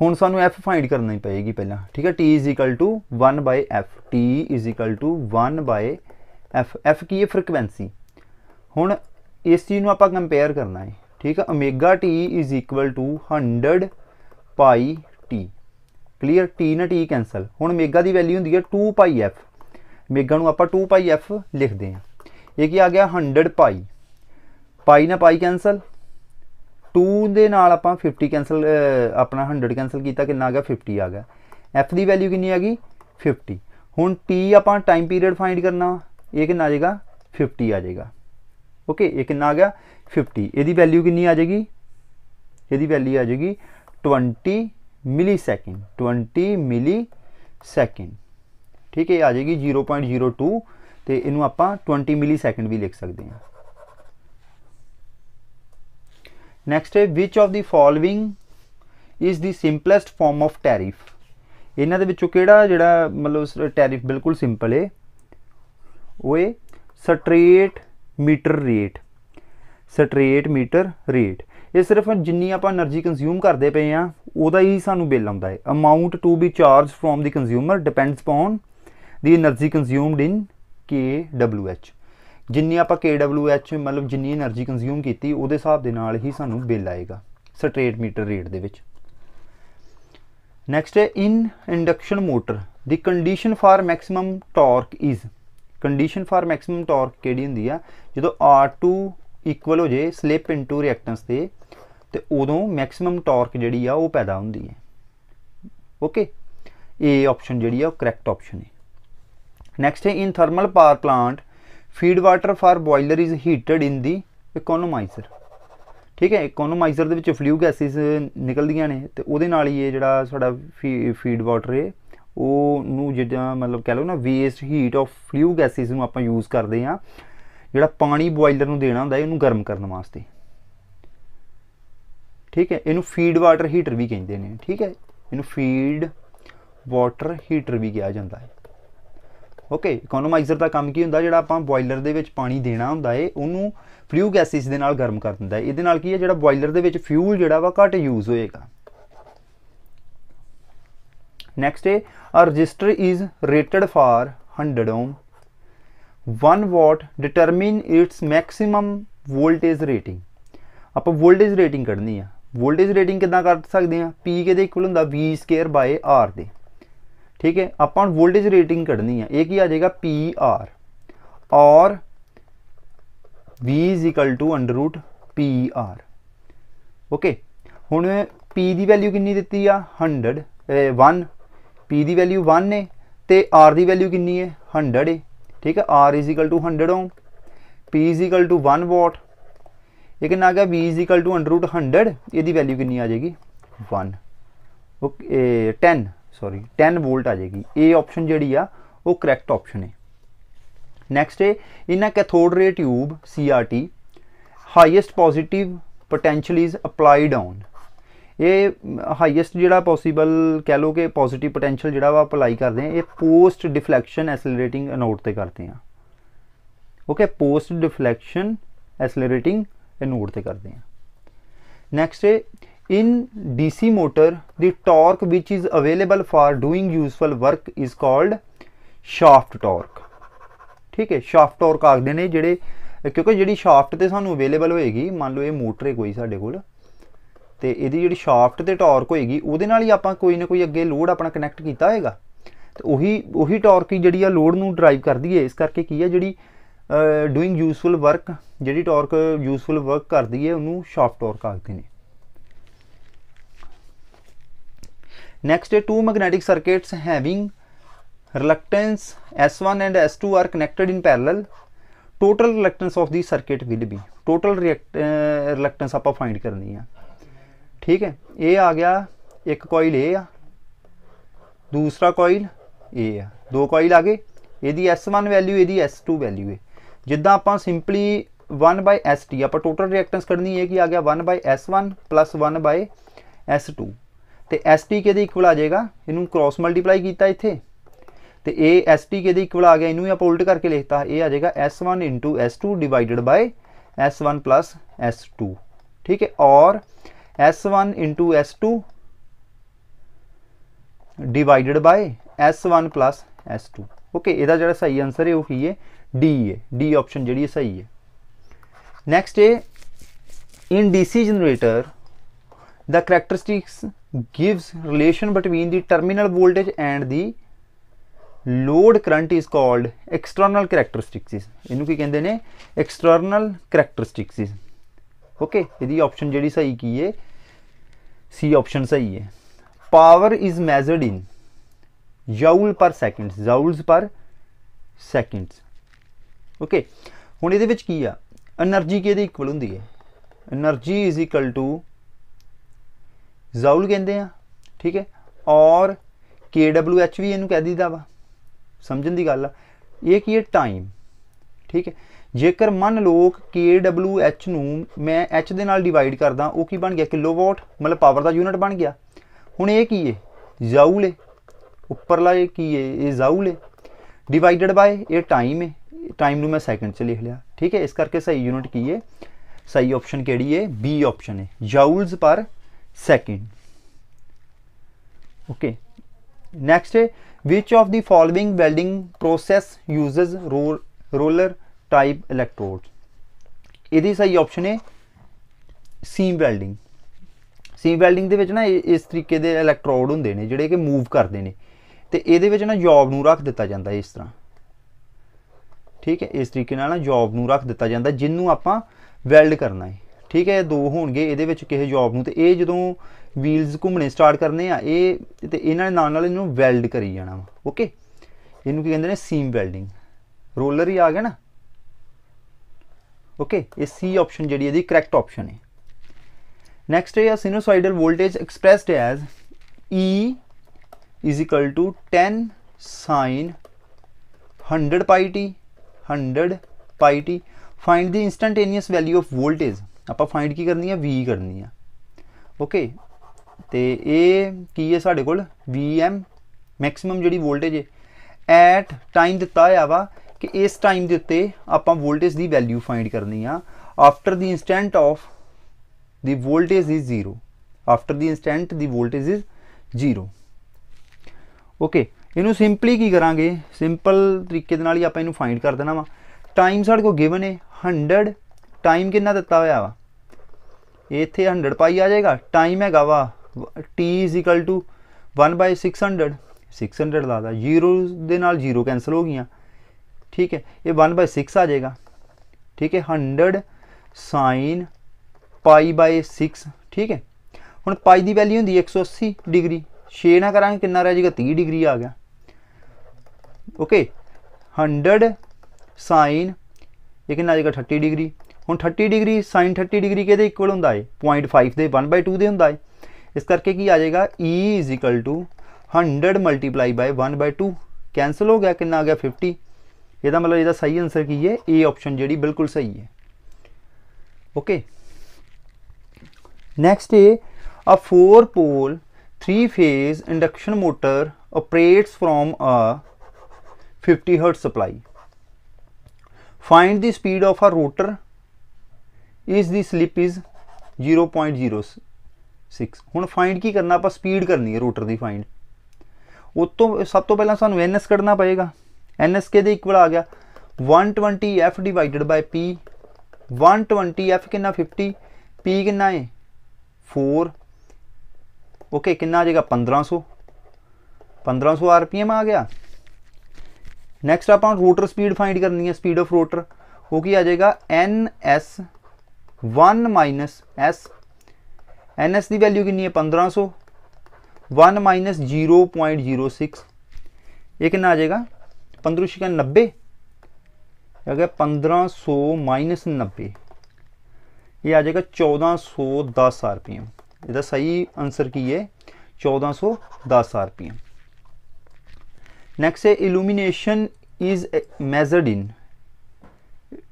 ਹੁਣ ਸਾਨੂੰ f ਫਾਈਂਡ ਕਰਨਾ ਹੀ ਪਏਗੀ ਪਹਿਲਾਂ ਠੀਕ ਹੈ t 1/f t 1/f f ਕੀ ਹੈ ਫ੍ਰੀਕੁਐਂਸੀ ਹੁਣ ਇਸ ਚੀਜ਼ ਨੂੰ ਆਪਾਂ ਕੰਪੇਅਰ ਕਰਨਾ ਹੈ ਠੀਕ ਹੈ omega t 100 pi t clear t ਨਾਲ t ਕੈਨਸਲ ਹੁਣ ਓਮੇਗਾ ਦੀ ਵੈਲਿਊ ਹੁੰਦੀ ਹੈ 2 ਪਾਈ f ਓਮੇਗਾ ਨੂੰ ਆਪਾਂ 2 ਪਾਈ f ਲਿਖਦੇ ਹਾਂ ਇਹ ਕੀ ਆ ਗਿਆ 100 ਪਾਈ ਪਾਈ ਨਾਲ ਪਾਈ ਕੈਨਸਲ 2 ਦੇ ਨਾਲ ਆਪਾਂ 50 ਕੈਨਸਲ ਆਪਣਾ 100 ਕੈਨਸਲ ਕੀਤਾ ਕਿੰਨਾ ਆ ਗਿਆ 50 ਆ ਗਿਆ f ਦੀ ਵੈਲਿਊ ਕਿੰਨੀ ਆ ਗਈ 50 ਹੁਣ t ਆਪਾਂ ਟਾਈਮ ਪੀਰੀਅਡ ਫਾਈਂਡ ਕਰਨਾ ਇਹ ਕਿੰਨਾ ਆ ਜਾਏਗਾ 50 ਆ ਜਾਏਗਾ ਓਕੇ ਇਹ ਕਿੰਨਾ ਆ ਗਿਆ 50 ਇਹਦੀ ਵੈਲਿਊ ਕਿੰਨੀ ਆ ਜਾਏਗੀ ਇਹਦੀ ਵੈਲਿਊ ਆ ਜਾਏਗੀ 20 ਮਿਲੀ ਸੈਕਿੰਡ 20 ਮਿਲੀ ਸੈਕਿੰਡ ठीक है आ जाएगी 0.02 ਤੇ ਇਹਨੂੰ ਆਪਾਂ 20 ਮਿਲੀ ਸੈਕਿੰਡ ਵੀ ਲਿਖ ਸਕਦੇ ਹਾਂ ਨੈਕਸਟ ਹੈ which of the following is the simplest form of tariff ਇਹਨਾਂ ਦੇ ਵਿੱਚੋਂ ਕਿਹੜਾ ਜਿਹੜਾ ਮਤਲਬ ਟੈਰਿਫ ਬਿਲਕੁਲ ਸਿੰਪਲ ਹੈ ਉਹ ਹੈ straight meter rate straight meter rate ਇਹ ਸਿਰਫ ਜਿੰਨੀ ਆਪਾਂ એનર્ਜੀ ਕੰਜ਼ਿਊਮ ਕਰਦੇ ਪਏ ਆ ਉਹਦਾ ਹੀ ਸਾਨੂੰ ਬਿੱਲ ਆਉਂਦਾ ਹੈ amount to be charged from the consumer depends upon the energy consumed in KWH ਜਿੰਨੀ ਆਪਾਂ KWH ਮਤਲਬ ਜਿੰਨੀ એનર્ਜੀ ਕੰਜ਼ਿਊਮ ਕੀਤੀ ਉਹਦੇ ਹਿਸਾਬ ਦੇ ਨਾਲ ਹੀ ਸਾਨੂੰ ਬਿੱਲ ਆਏਗਾ ਸਟ੍ਰੇਟ ਮੀਟਰ ਰੇਟ ਦੇ ਵਿੱਚ ਨੈਕਸਟ ਹੈ in induction motor the condition for maximum torque is condition for maximum torque ਕਿਹੜੀ ਹੁੰਦੀ ਆ ਜਦੋਂ R2 ਇਕੁਅਲ ਹੋ ਜੇ ਸਲਿਪ ਇਨਟੂ ਰਿਐਕਟੈਂਸ ਤੇ ਤੇ ਉਦੋਂ ਮੈਕਸਿਮਮ ਟਾਰਕ ਜਿਹੜੀ ਆ ਉਹ ਪੈਦਾ ਹੁੰਦੀ ਹੈ ਓਕੇ ਇਹ ਆਪਸ਼ਨ ਜਿਹੜੀ ਆ ਉਹ ਕਰੈਕਟ ਆਪਸ਼ਨ ਹੈ ਹੈ in thermal power plant feed water for boiler is heated in the economiser ਠੀਕ ਹੈ ਇਕੋਨੋਮਾਈਜ਼ਰ ਦੇ ਵਿੱਚ ਫਲੂ ਗੈਸਿਸ ਨਿਕਲਦੀਆਂ ਨੇ ਤੇ ਉਹਦੇ ਨਾਲ ਹੀ ਇਹ ਜਿਹੜਾ ਸਾਡਾ ਫੀਡ ਵਾਟਰ ਹੈ ਉਹ ਨੂੰ ਜਿਹੜਾ ਮਤਲਬ ਕਹ ਲਓ ਨਾ waste heat of flue gases ਨੂੰ ਆਪਾਂ ਯੂਜ਼ ਕਰਦੇ ਆ ਜਿਹੜਾ ਪਾਣੀ ਬੋਇਲਰ ਨੂੰ ਦੇਣਾ ਹੁੰਦਾ ਇਹਨੂੰ ਗਰਮ ਕਰਨ ਵਾਸਤੇ ਠੀਕ ਹੈ ਇਹਨੂੰ ਫੀਡ ਵਾਟਰ ਹੀਟਰ ਵੀ ਕਹਿੰਦੇ ਨੇ ਠੀਕ ਹੈ ਇਹਨੂੰ ਫੀਡ ਵਾਟਰ ਹੀਟਰ ਵੀ ਕਿਹਾ ਜਾਂਦਾ ਹੈ ਓਕੇ ਇਕਨੋਮਾਈਜ਼ਰ ਦਾ ਕੰਮ ਕੀ ਹੁੰਦਾ ਜਿਹੜਾ ਆਪਾਂ ਬੋਇਲਰ ਦੇ ਵਿੱਚ ਪਾਣੀ ਦੇਣਾ ਹੁੰਦਾ ਏ ਉਹਨੂੰ ਫਲੂ ਗੈਸਿਸ ਦੇ ਨਾਲ ਗਰਮ ਕਰ ਦਿੰਦਾ ਇਹਦੇ ਨਾਲ ਕੀ ਹੈ ਜਿਹੜਾ ਬੋਇਲਰ ਦੇ ਵਿੱਚ ਫਿਊਲ ਜਿਹੜਾ ਵਾ ਘੱਟ ਯੂਜ਼ ਹੋਏਗਾ ਨੈਕਸਟ ਹੈ a resistor is rated for 100 ohm 1 watt determine its maximum voltage rating ਆਪਾਂ ਵੋਲਟੇਜ ਰੇਟਿੰਗ ਕੱਢਣੀ ਆ ਵੋਲਟੇਜ ਰੇਟਿੰਗ ਕਿੱਦਾਂ ਕਰ ਸਕਦੇ ਆ ਪੀ ਕੇ ਦੇ ਇਕੁਅਲ ਹੁੰਦਾ v2 r ਦੇ ठीक है आप वोल्टेज रेटिंग कड़नी है ये की आ जाएगा पी आर और V is equal to under root P R okay हूँ पी की वैल्यू कि दिती है हंडर्ड वन पी की वैल्यू वन है तो आर की वैल्यू कि हंडर्ड है ठीक है R is equal to hundred ohm P is equal to one watt एक आ गया V is equal to under root hundred value कि आ जाएगी one okay ten sorry 10 volt ਆ ਜਾਏਗੀ ਇਹ ਆਪਸ਼ਨ ਜਿਹੜੀ ਆ ਉਹ ਕਰੈਕਟ ਆਪਸ਼ਨ ਹੈ ਨੈਕਸਟ ਹੈ in a cathode ray tube CRT highest positive potential is applied on ਇਹ ਹਾਈਐਸਟ ਜਿਹੜਾ ਪੋਸੀਬਲ ਕਹਿ ਲੋ ਕਿ ਪੋਜ਼ਿਟਿਵ ਪੋਟੈਂਸ਼ੀਅਲ ਜਿਹੜਾ ਵਾ ਅਪਲਾਈ ਕਰਦੇ ਆ ਇਹ ਪੋਸਟ ਡਿਫਲੈਕਸ਼ਨ ਐਕਸਲਰੇਟਿੰਗ ਐਨੋਡ ਤੇ ਕਰਦੇ ਆ okay post deflection accelerating anode ਤੇ ਕਰਦੇ ਆ next In DC motor, the torque which is available for doing useful work is called shaft torque. ਠੀਕ ਹੈ shaft torque ਆਖਦੇ ਨੇ ਜਿਹੜੇ ਕਿਉਂਕਿ ਜਿਹੜੀ shaft ਤੇ ਸਾਨੂੰ ਅਵੇਲੇਬਲ ਹੋਏਗੀ ਮੰਨ ਲਓ ਇਹ ਮੋਟਰ ਹੈ ਕੋਈ ਸਾਡੇ ਕੋਲ ਤੇ ਇਹਦੀ ਜਿਹੜੀ ਸ਼ਾਫਟ ਤੇ ਟਾਰਕ ਹੋਏਗੀ ਉਹਦੇ ਨਾਲ ਹੀ ਆਪਾਂ ਕੋਈ ਨਾ ਕੋਈ ਅੱਗੇ ਲੋਡ ਆਪਣਾ ਕਨੈਕਟ ਕੀਤਾ ਹੋਏਗਾ ਤੇ ਉਹੀ ਉਹੀ ਟਾਰਕ ਹੀ ਜਿਹੜੀ ਆ ਲੋਡ ਨੂੰ ਡਰਾਈਵ ਕਰਦੀ ਹੈ ਇਸ ਕਰਕੇ ਕੀ ਹੈ ਜਿਹੜੀ ਡੂਇੰਗ ਯੂਸਫੁਲ ਵਰਕ ਜਿਹੜੀ ਟਾਰਕ ਯੂਸਫੁਲ ਵਰਕ ਕਰਦੀ ਹੈ ਉਹਨੂੰ ਸ਼ਾਫਟ ਟਾਰਕ ਆਖਦੇ ਨੇ next two magnetic circuits having reluctance S one and S two are connected in parallel total reluctance of the circuit will be total reluctance आप find करनी है ठीक है ए आ गया एक कोईल ए आ दूसरा कोईल ए आ दो कोयल आ गए यदि एस वन वैल्यू यदि एस टू वैल्यू है जिदा आप simply one by S T आप टोटल रिएक्टेंस करनी है कि आ गया one by S one plus one by S two ਤੇ ਕੇ ਦੇ ਇਕੁਅਲ ਆ ਜਾਏਗਾ ਇਹਨੂੰ ਕ੍ਰਾਸ ਮਲਟੀਪਲਾਈ ਕੀਤਾ ਇੱਥੇ ਤੇ ਇਹ ਕੇ ਦੇ ਇਕੁਅਲ ਆ ਗਿਆ ਇਹਨੂੰ ਆਪਾਂ ਉਲਟ ਕਰਕੇ ਲਿਖਤਾ ਇਹ ਆ ਜਾਏਗਾ S1 S2 ਡਿਵਾਈਡਡ ਬਾਈ S1 S2 ਠੀਕ ਹੈ ਔਰ S1 s2 ਡਿਵਾਈਡਡ ਬਾਈ S1 s2 ਓਕੇ ਇਹਦਾ ਜਿਹੜਾ ਸਹੀ ਆਨਸਰ ਹੈ ਉਹ ਕੀ ਹੈ D ਹੈ D ਆਪਸ਼ਨ ਜਿਹੜੀ ਸਹੀ ਹੈ ਨੈਕਸਟ ਹੈ ਇਨ ਡੀਸੀ ਜਨਰੇਟਰ ਦਾ characteristics gives relation between the terminal voltage and the load current is called external characteristics ਇਹਨੂੰ ਕੀ ਕਹਿੰਦੇ ਨੇ external characteristics ਓਕੇ ਇਹਦੀ ਆਪਸ਼ਨ ਜਿਹੜੀ ਸਹੀ ਕੀ ਹੈ ਸੀ ਆਪਸ਼ਨ ਸਹੀ ਹੈ ਪਾਵਰ ਇਜ਼ ਮੈਜ਼ਰਡ ਇਨ ਜਾਊਲ ਪਰ ਸੈਕਿੰਡਸ ਜਾਊਲਸ ਪਰ ਸੈਕਿੰਡਸ ਓਕੇ ਹੁਣ ਇਹਦੇ ਵਿੱਚ ਕੀ ਆ એનર્ਜੀ ਕਿਹਦੇ ਇਕੁਅਲ ਹੁੰਦੀ ਹੈ energy is equal to joule ਕਹਿੰਦੇ ਆ ਠੀਕ ਹੈ ਔਰ KWH ਵੀ ਇਹਨੂੰ ਕਹਿ ਦਿੰਦਾ ਵਾ ਸਮਝਣ ਦੀ ਗੱਲ ਆ ਇਹ ਕੀ ਹੈ ਟਾਈਮ ਠੀਕ ਹੈ ਜੇਕਰ ਮੰਨ ਲਓ KWH ਨੂੰ ਮੈਂ H ਦੇ ਨਾਲ ਡਿਵਾਈਡ ਕਰਦਾ ਉਹ ਕੀ ਬਣ ਗਿਆ ਕਿਲੋਵਾਟ ਮਤਲਬ ਪਾਵਰ ਦਾ ਯੂਨਿਟ ਬਣ ਗਿਆ ਹੁਣ ਇਹ ਕੀ ਹੈ ਜ਼ਾਉਲ ਹੈ ਉੱਪਰਲਾ ਇਹ ਕੀ ਹੈ ਇਹ ਜ਼ਾਉਲ ਹੈ ਡਿਵਾਈਡਡ ਬਾਈ ਇਹ ਟਾਈਮ ਹੈ ਟਾਈਮ ਨੂੰ ਮੈਂ ਸੈਕਿੰਡ 'ਚ ਲਿਖ ਲਿਆ ਠੀਕ ਹੈ ਇਸ ਕਰਕੇ ਸਹੀ ਯੂਨਿਟ ਕੀ ਹੈ ਸਹੀ ਆਪਸ਼ਨ ਕਿਹੜੀ ਹੈ ਬੀ ਆਪਸ਼ਨ ਹੈ ਜਾਊਲਸ ਪਰ second okay next which of the following welding process uses roll, roller type electrodes ਇਹਦੀ ਸਹੀ ਆਪਸ਼ਨ ਹੈ ਸੀਮ ਵੈਲਡਿੰਗ ਸੀਮ ਵੈਲਡਿੰਗ ਦੇ ਵਿੱਚ ਨਾ ਇਸ ਤਰੀਕੇ ਦੇ ਇਲੈਕਟ੍ਰੋਡ ਹੁੰਦੇ ਨੇ ਜਿਹੜੇ ਕਿ ਮੂਵ ਕਰਦੇ ਨੇ ਤੇ ਇਹਦੇ ਵਿੱਚ ਨਾ ਜੌਬ ਨੂੰ ਰੱਖ ਦਿੱਤਾ ਜਾਂਦਾ ਇਸ ਤਰ੍ਹਾਂ ਠੀਕ ਹੈ ਇਸ ਤਰੀਕੇ ਨਾਲ ਨਾ ਜੌਬ ਨੂੰ ਰੱਖ ਦਿੱਤਾ ਜਾਂਦਾ ਜਿੰਨੂੰ ਆਪਾਂ ਵੈਲਡ ਕਰਨਾ ਹੈ ਠੀਕ ਹੈ ਦੋ ਹੋਣਗੇ ਇਹਦੇ ਵਿੱਚ ਕਿਸੇ ਜੌਬ ਨੂੰ ਤੇ ਇਹ ਜਦੋਂ ਵੀਲਸ ਘੁੰਮਣੇ ਸਟਾਰਟ ਕਰਨੇ ਆ ਇਹ ਤੇ ਇਹਨਾਂ ਦੇ ਨਾਲ ਨਾਲ ਇਹਨੂੰ ਵੈਲਡ ਕਰੀ ਜਾਣਾ ਵਾ ਓਕੇ ਇਹਨੂੰ ਕੀ ਕਹਿੰਦੇ ਨੇ ਸੀਮ ਵੈਲਡਿੰਗ ਰੋਲਰ ਹੀ ਆ ਗਿਆ ਨਾ ਓਕੇ ਇਹ ਸੀ ਆਪਸ਼ਨ ਜਿਹੜੀ ਇਹਦੀ ਕਰੈਕਟ ਆਪਸ਼ਨ ਹੈ ਨੈਕਸਟ ਹੈ sinusoidal voltage expressed as E is equal to 10 sine 100 pi T 100 pi T find the instantaneous value of voltage ਆਪਾਂ ਫਾਈਂਡ ਕੀ ਕਰਨੀ ਆ v ਕਰਨੀ ਆ ਓਕੇ ਤੇ ਇਹ ਕੀ ਹੈ ਸਾਡੇ ਕੋਲ vm ਮੈਕਸਿਮਮ ਜਿਹੜੀ ਵੋਲਟੇਜ ਹੈ ਐਟ ਟਾਈਮ ਦਿੱਤਾ ਹੋਇਆ ਵਾ ਕਿ ਇਸ ਟਾਈਮ ਦੇ ਉੱਤੇ ਆਪਾਂ ਵੋਲਟੇਜ ਦੀ ਵੈਲਿਊ ਫਾਈਂਡ ਕਰਨੀ ਆ after the instant of the voltage is 0 after the instant the voltage is 0 okay ਇਹਨੂੰ ਸਿੰਪਲੀ ਕੀ ਕਰਾਂਗੇ ਸਿੰਪਲ ਤਰੀਕੇ ਦੇ ਨਾਲ ਹੀ ਆਪਾਂ ਇਹਨੂੰ ਫਾਈਂਡ ਕਰ ਦੇਣਾ ਵਾ ਟਾਈਮ ਸਾਡੇ ਕੋਲ ਗਿਵਨ ਹੈ 100 ਟਾਈਮ ਕਿੰਨਾ ਦਿੱਤਾ ਹੋਇਆ ਵਾ ਇੱਥੇ 100 ਪਾਈ ਆ ਜਾਏਗਾ ਟਾਈਮ ਹੈਗਾ ਵਾ t 1/600 600 ਲਾ ਦਾ 0 ਦੇ ਨਾਲ 0 ਕੈਨਸਲ ਹੋ ਗਈਆਂ ठीक है ये वन बाय सिक्स आ जाएगा ठीक है hundred sine pi by six ठीक है हूँ पाई की वैल्यू होंगी एक सौ अस्सी डिग्री छे ना करा कि रह जाएगा तीह डिग्री आ गया ओके हंडर्ड साइन ये कि आ जाएगा थर्टी डिग्री हूँ thirty degree sine thirty degree के इक्वल हों पॉइंट फाइव के वन बाय टू के है इस करके की आ जाएगा E is equal to hundred multiply by one by two cancel हो गया कि आ गया फिफ्टी यद मतलब यदा सही आंसर की है ए ऑप्शन जी बिल्कुल सही है okay next a uh four pole three phase induction motor operates from a fifty hertz supply find the speed of a rotor if the slip is zero point zero six हूँ find की करना आप speed करनी है rotor की find उत्तों सब तो पहला सूँ एन एस कड़ना पेगा एन एस के इक्वल आ गया one twenty F divide by P one twenty F कि फिफ्टी पी कि है फोर ओके कि आ जाएगा पंद्रह सौ पंद्रह सौ आर पी एम आ गया नैक्सट आप रोटर स्पीड फाइंड करनी है स्पीड ऑफ रोटर वो कि आ जाएगा N S one minus S N S की वैल्यू कि पंद्रह सौ one minus zero point zero six ये कि आ जाएगा पंद्रह शिका नब्बे आ गया पंद्रह सौ माइनस नब्बे ये आ जाएगा चौदह सौ दस आर पी एम इसका सही आंसर की है चौदह सौ दस आर पी एम नैक्सट है इलूमीनेशन इज़ मेजर्ड इन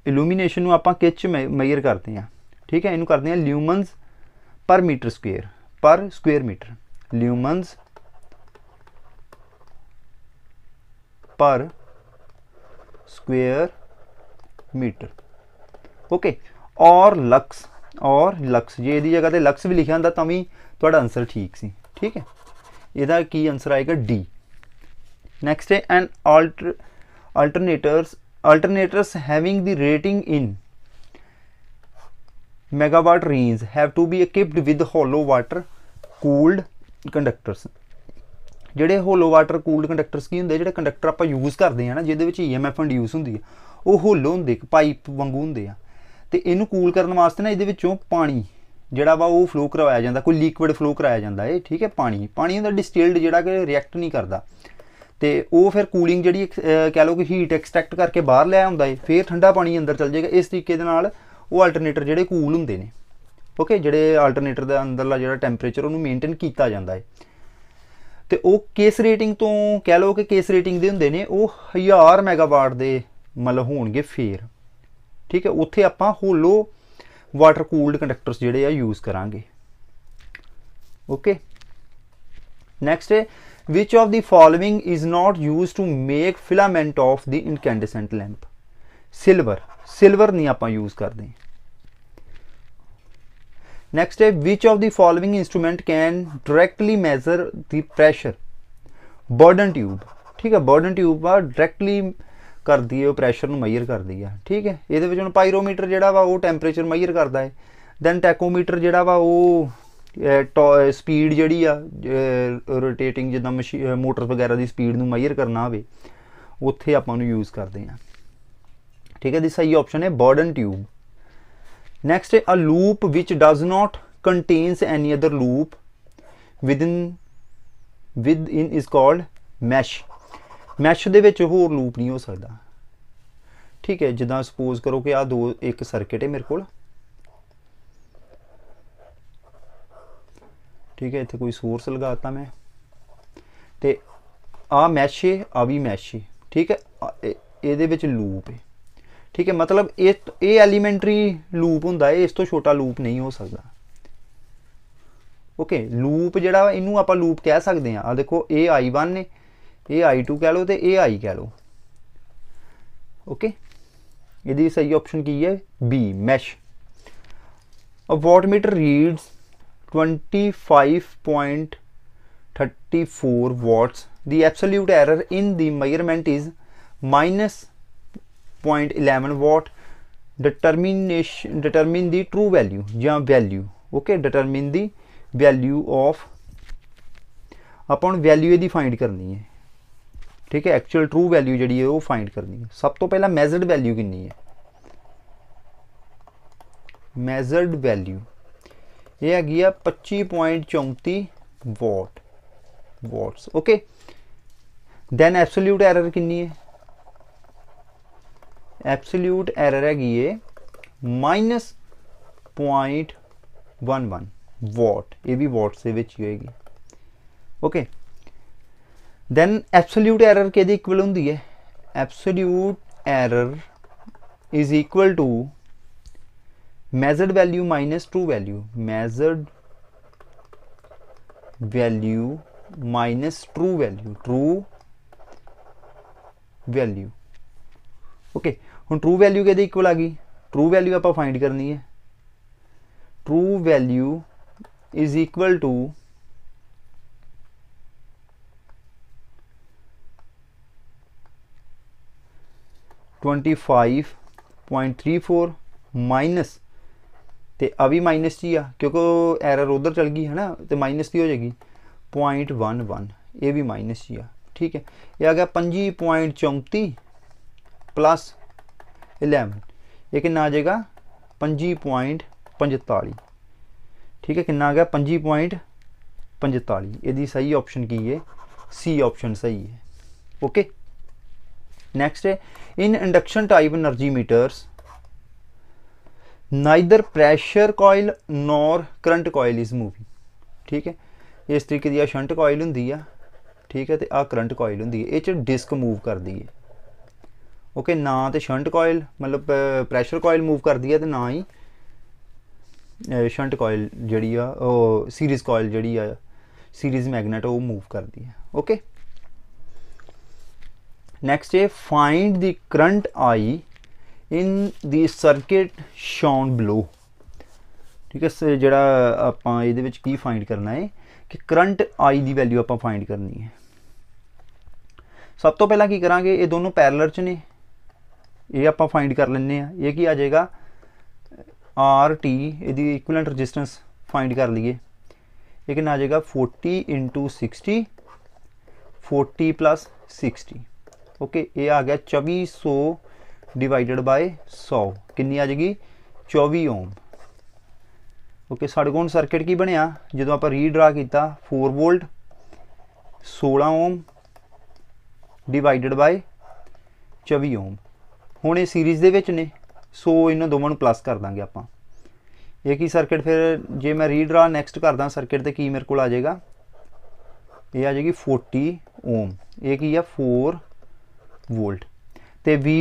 इलूमीनेशन आप किच मेयर करते हैं ਠੀਕ ਹੈ ਇਹਨੂੰ ਕਰਦੇ ਹਾਂ lumens per metre square per square metre lumens per square metre okay or lux or lux ਜੇ ਇਹਦੀ ਜਗ੍ਹਾ ਤੇ ਲਕਸ ਵੀ ਲਿਖਿਆ ਹੁੰਦਾ ਤਾਂ ਵੀ ਤੁਹਾਡਾ ਆਨਸਰ ਠੀਕ ਸੀ ਠੀਕ ਹੈ ਇਹਦਾ ਕੀ ਆਨਸਰ ਆਏਗਾ ਡੀ ਨੈਕਸਟ ਹੈ an alternators alternator's having the rating in megawatt range have to be equipped with hollow water cooled conductors ਜਿਹੜੇ ਹੋਲੋ ਵਾਟਰ ਕੂਲਡ ਕੰਡਕਟਰਸ ਕੀ ਹੁੰਦੇ ਜਿਹੜੇ ਕੰਡਕਟਰ ਆਪਾਂ ਯੂਜ਼ ਕਰਦੇ ਆ ਨਾ ਜਿਹਦੇ ਵਿੱਚ ਈਐਮਐਫ e ਇੰਡਿਊਸ ਹੁੰਦੀ ਆ ਉਹ ਹੋਲੋ ਹੁੰਦੇ ਇੱਕ ਪਾਈਪ ਵਾਂਗੂ ਹੁੰਦੇ ਆ ਤੇ ਇਹਨੂੰ ਕੂਲ ਕਰਨ ਵਾਸਤੇ ਨਾ ਇਹਦੇ ਵਿੱਚੋਂ ਪਾਣੀ ਜਿਹੜਾ ਵਾ ਉਹ ਫਲੋ ਕਰਵਾਇਆ ਜਾਂਦਾ ਕੋਈ ਲਿਕੁਇਡ ਫਲੋ ਕਰਾਇਆ ਜਾਂਦਾ ਇਹ ਠੀਕ ਹੈ ਪਾਣੀ ਪਾਣੀ ਹੁੰਦਾ ਡਿਸਟਿਲਡ ਜਿਹੜਾ ਕਿ ਰਿਐਕਟ ਨਹੀਂ ਕਰਦਾ ਤੇ ਉਹ ਫਿਰ ਕੂਲਿੰਗ ਜਿਹੜੀ ਕਹ ਲਓ ਕਿ ਹੀਟ ਐਕਸਟ੍ਰੈਕਟ ਕਰਕੇ ਬਾਹਰ ਲਿਆ ਆਉਂਦਾ ਏ ਫਿਰ ਠੰਡਾ ਪਾਣੀ ਅੰਦਰ ਚਲ ਜਾਏਗਾ ਇਸ ਤਰੀਕੇ ਦੇ ਨਾਲ ਉਹ ਅਲਟਰਨੇਟਰ ਜਿਹੜੇ ਕੂਲ ਹੁੰਦੇ ਨੇ ਓਕੇ ਜਿਹੜੇ ਅਲਟਰਨੇਟਰ ਦੇ ਅੰਦਰਲਾ ਜਿਹੜਾ ਟੈਂਪਰੇਚਰ ਉਹਨੂੰ ਮੇਨਟੇਨ ਕੀਤਾ ਜਾਂਦਾ ਹੈ ਤੇ ਉਹ ਕੇਸ ਰੇਟਿੰਗ ਤੋਂ ਕਹਿ ਲਓ ਕਿ ਕੇਸ ਰੇਟਿੰਗ ਦੇ ਹੁੰਦੇ ਨੇ ਉਹ 1000 ਮੈਗਾਵਾਟ ਦੇ ਮਤਲਬ ਹੋਣਗੇ ਫੇਰ ਠੀਕ ਹੈ ਉੱਥੇ ਆਪਾਂ ਹੋਲੋ ਵਾਟਰ ਕੂਲਡ ਕੰਡਕਟਰਸ ਜਿਹੜੇ ਆ ਯੂਜ਼ ਕਰਾਂਗੇ ਓਕੇ ਨੈਕਸਟ ਹੈ which of the following is not used to make filament of the incandescent lamp silver silver ਨਹੀਂ ਆਪਾਂ ਯੂਜ਼ ਕਰਦੇ ਨੈਕਸਟ ਹੈ which of the following instrument can directly measure the pressure bourdon tube ਠੀਕ ਹੈ burden tube ਆ directly ਕਰਦੀ ਹੈ ਉਹ ਪ੍ਰੈਸ਼ਰ ਨੂੰ ਮੈਜ਼ਰ ਕਰਦੀ ਆ ਠੀਕ ਹੈ ਇਹਦੇ ਵਿੱਚ ਹੁਣ ਪਾਇਰੋਮੀਟਰ ਜਿਹੜਾ ਵਾ ਉਹ ਟੈਂਪਰੇਚਰ ਮੈਜ਼ਰ ਕਰਦਾ ਹੈ ਦੈਨ ਟੈਕੋਮੀਟਰ ਜਿਹੜਾ ਵਾ ਉਹ ਸਪੀਡ ਜਿਹੜੀ ਆ ਰੋਟੇਟਿੰਗ ਜਿੱਦਾਂ ਮੋਟਰ ਵਗੈਰਾ ਦੀ ਸਪੀਡ ਨੂੰ ਮੈਜ਼ਰ ਕਰਨਾ ਹੋਵੇ ਉੱਥੇ ਆਪਾਂ ਨੂੰ ਯੂਜ਼ ਕਰਦੇ ਆ ਠੀਕ ਹੈ ਜੀ ਸਹੀ ਆਪਸ਼ਨ ਹੈ ਬਰਡਨ ਟਿਊਬ ਨੈਕਸਟ ਹੈ a loop which does not contains any other loop in within is called mash mash ਦੇ ਵਿੱਚ ਹੋਰ ਲੂਪ ਨਹੀਂ ਹੋ ਸਕਦਾ ਠੀਕ ਹੈ ਜਿੱਦਾਂ ਸੁਪੋਜ਼ ਕਰੋ ਕਿ ਆ ਦੋ ਇੱਕ ਸਰਕਟ ਹੈ ਮੇਰੇ ਕੋਲ ਠੀਕ ਹੈ ਇੱਥੇ ਕੋਈ ਸੋਰਸ ਲਗਾਤਾ ਮੈਂ ਤੇ ਆ ਮੈਸ਼ ਹੈ ਆ ਵੀ ਮੈਸ਼ ਹੈ ਠੀਕ ਹੈ ਇਹਦੇ ਵਿੱਚ ਲੂਪ ਹੈ ਠੀਕ ਹੈ ਮਤਲਬ ਇਹ ਇਹ ਐਲੀਮੈਂਟਰੀ ਲੂਪ ਹੁੰਦਾ ਹੈ ਇਸ ਤੋਂ ਛੋਟਾ ਲੂਪ ਨਹੀਂ ਹੋ ਸਕਦਾ ਓਕੇ ਲੂਪ ਜਿਹੜਾ ਇਹਨੂੰ ਆਪਾਂ ਲੂਪ ਕਹਿ ਸਕਦੇ ਆ ਆ ਦੇਖੋ ਇਹ i1 ਨੇ ਇਹ i2 ਕਹਿ ਲਓ ਤੇ ਇਹ i ਕਹਿ ਲਓ ਓਕੇ ਇਹਦੀ ਸਹੀ ਆਪਸ਼ਨ ਕੀ ਹੈ B mesh a watt meter reads 25.34 watts the absolute error in the measurement is minus point eleven watt determine determine the true value या value okay determine the value of अपन value यदि find करनी है ठीक है actual true value जी वो find करनी है सब तो पहला मैजर्ड वैल्यू कि मैजर्ड वैल्यू यह हैगी पच्ची पॉइंट चौंती watt watts okay then absolute error कि एब्सोल्यूट एरर है minus point one one watt ये भी वॉट से बच्ची होगी ओके दैन एब्सोल्यूट एरर के इक्वल होंगी है absolute error is equal to measured value minus true value measured value minus true value true value okay ਹੁਣ ਟਰੂ ਵੈਲਿਊ ਕਿਹਦੇ ਇਕੁਅਲ ਆ ਗਈ ਟਰੂ ਵੈਲਿਊ ਆਪਾਂ ਫਾਈਂਡ ਕਰਨੀ ਹੈ true value is equal to -25.34 minus ਤੇ ਆ ਵੀ ਮਾਈਨਸ ਹੀ ਆ ਕਿਉਂਕਿ ਐਰਰ ਉਧਰ ਚਲ ਗਈ ਹੈ ਨਾ ਤੇ ਮਾਈਨਸ ਦੀ ਹੋ ਜਾਏਗੀ 0.11 ਇਹ ਵੀ ਮਾਈਨਸ ਹੀ ਆ ਠੀਕ ਹੈ ਇਹ ਆ ਗਿਆ 25.34 ਪਲੱਸ 0.11 इलेवन ये किन्ना आ जाएगा पंजी पॉइंट पंजताली ठीक है कि आ गया पंजी पॉइंट पंजताली यदि सही ऑप्शन की है सी ऑप्शन सही है ओके नेक्स्ट है in induction type energy meters neither pressure coil nor current coil is moving ठीक है इस तरीके की आ शंट कॉयल होंगी है ठीक है तो आ करंट कॉयल होंगी ये डिस्क मूव करती है ਓਕੇ ਨਾ ਤੇ ਸ਼ੰਟ ਕੋਇਲ ਮਤਲਬ ਪ੍ਰੈਸ਼ਰ ਕੋਇਲ ਮੂਵ ਕਰਦੀ ਹੈ ਤੇ ਨਾ ਹੀ ਸ਼ੰਟ ਕੋਇਲ ਜਿਹੜੀ ਆ ਉਹ ਸੀਰੀਜ਼ ਕੋਇਲ ਜਿਹੜੀ ਆ ਸੀਰੀਜ਼ ਮੈਗਨੇਟ ਉਹ ਮੂਵ ਕਰਦੀ ਹੈ ਓਕੇ ਨੈਕਸਟ ਇਹ find the current I in the circuit shown below ਠੀਕ ਹੈ ਜਿਹੜਾ ਆਪਾਂ ਇਹਦੇ ਵਿੱਚ ਕੀ ਫਾਈਂਡ ਕਰਨਾ ਹੈ ਕਿ ਕਰੰਟ ਆਈ ਦੀ ਵੈਲਿਊ ਆਪਾਂ ਫਾਈਂਡ ਕਰਨੀ ਹੈ ਸਭ ਤੋਂ ਪਹਿਲਾਂ ਕੀ ਕਰਾਂਗੇ ਇਹ ਦੋਨੋਂ ਪੈਰਲਲ ਚ ਨੇ ये आप फाइंड कर लें ये कि आ जाएगा R T act resistance find कर लीए एक आ जाएगा forty into sixty forty plus sixty okay ये आ गया चौबी सौ डिवाइड बाय सौ कि आ जाएगी चौबी ओम ओके साढ़े कौन सर्किट की बनया जो आप रीड्रा किया फोर वोल्ट सोलह ओम डिवाइड बाय चौबी ओम ਹੁਣ ਇਹ ਸੀਰੀਜ਼ ਦੇ ਵਿੱਚ ਨੇ ਸੋ ਇਹਨਾਂ ਦੋਵਾਂ ਨੂੰ ਪਲੱਸ ਕਰ ਦਾਂਗੇ ਆਪਾਂ ਇਹ ਕੀ ਸਰਕਟ ਫਿਰ ਜੇ ਮੈਂ ਰੀਡਰਾ ਨੈਕਸਟ ਕਰਦਾ ਸਰਕਟ ਤੇ ਕੀ ਮੇਰੇ ਕੋਲ ਆ ਜਾਏਗਾ ਇਹ ਆ ਜਾਏਗੀ 40 ਓਮ ਇਹ ਕੀ ਆ 4 ਵੋਲਟ ਤੇ V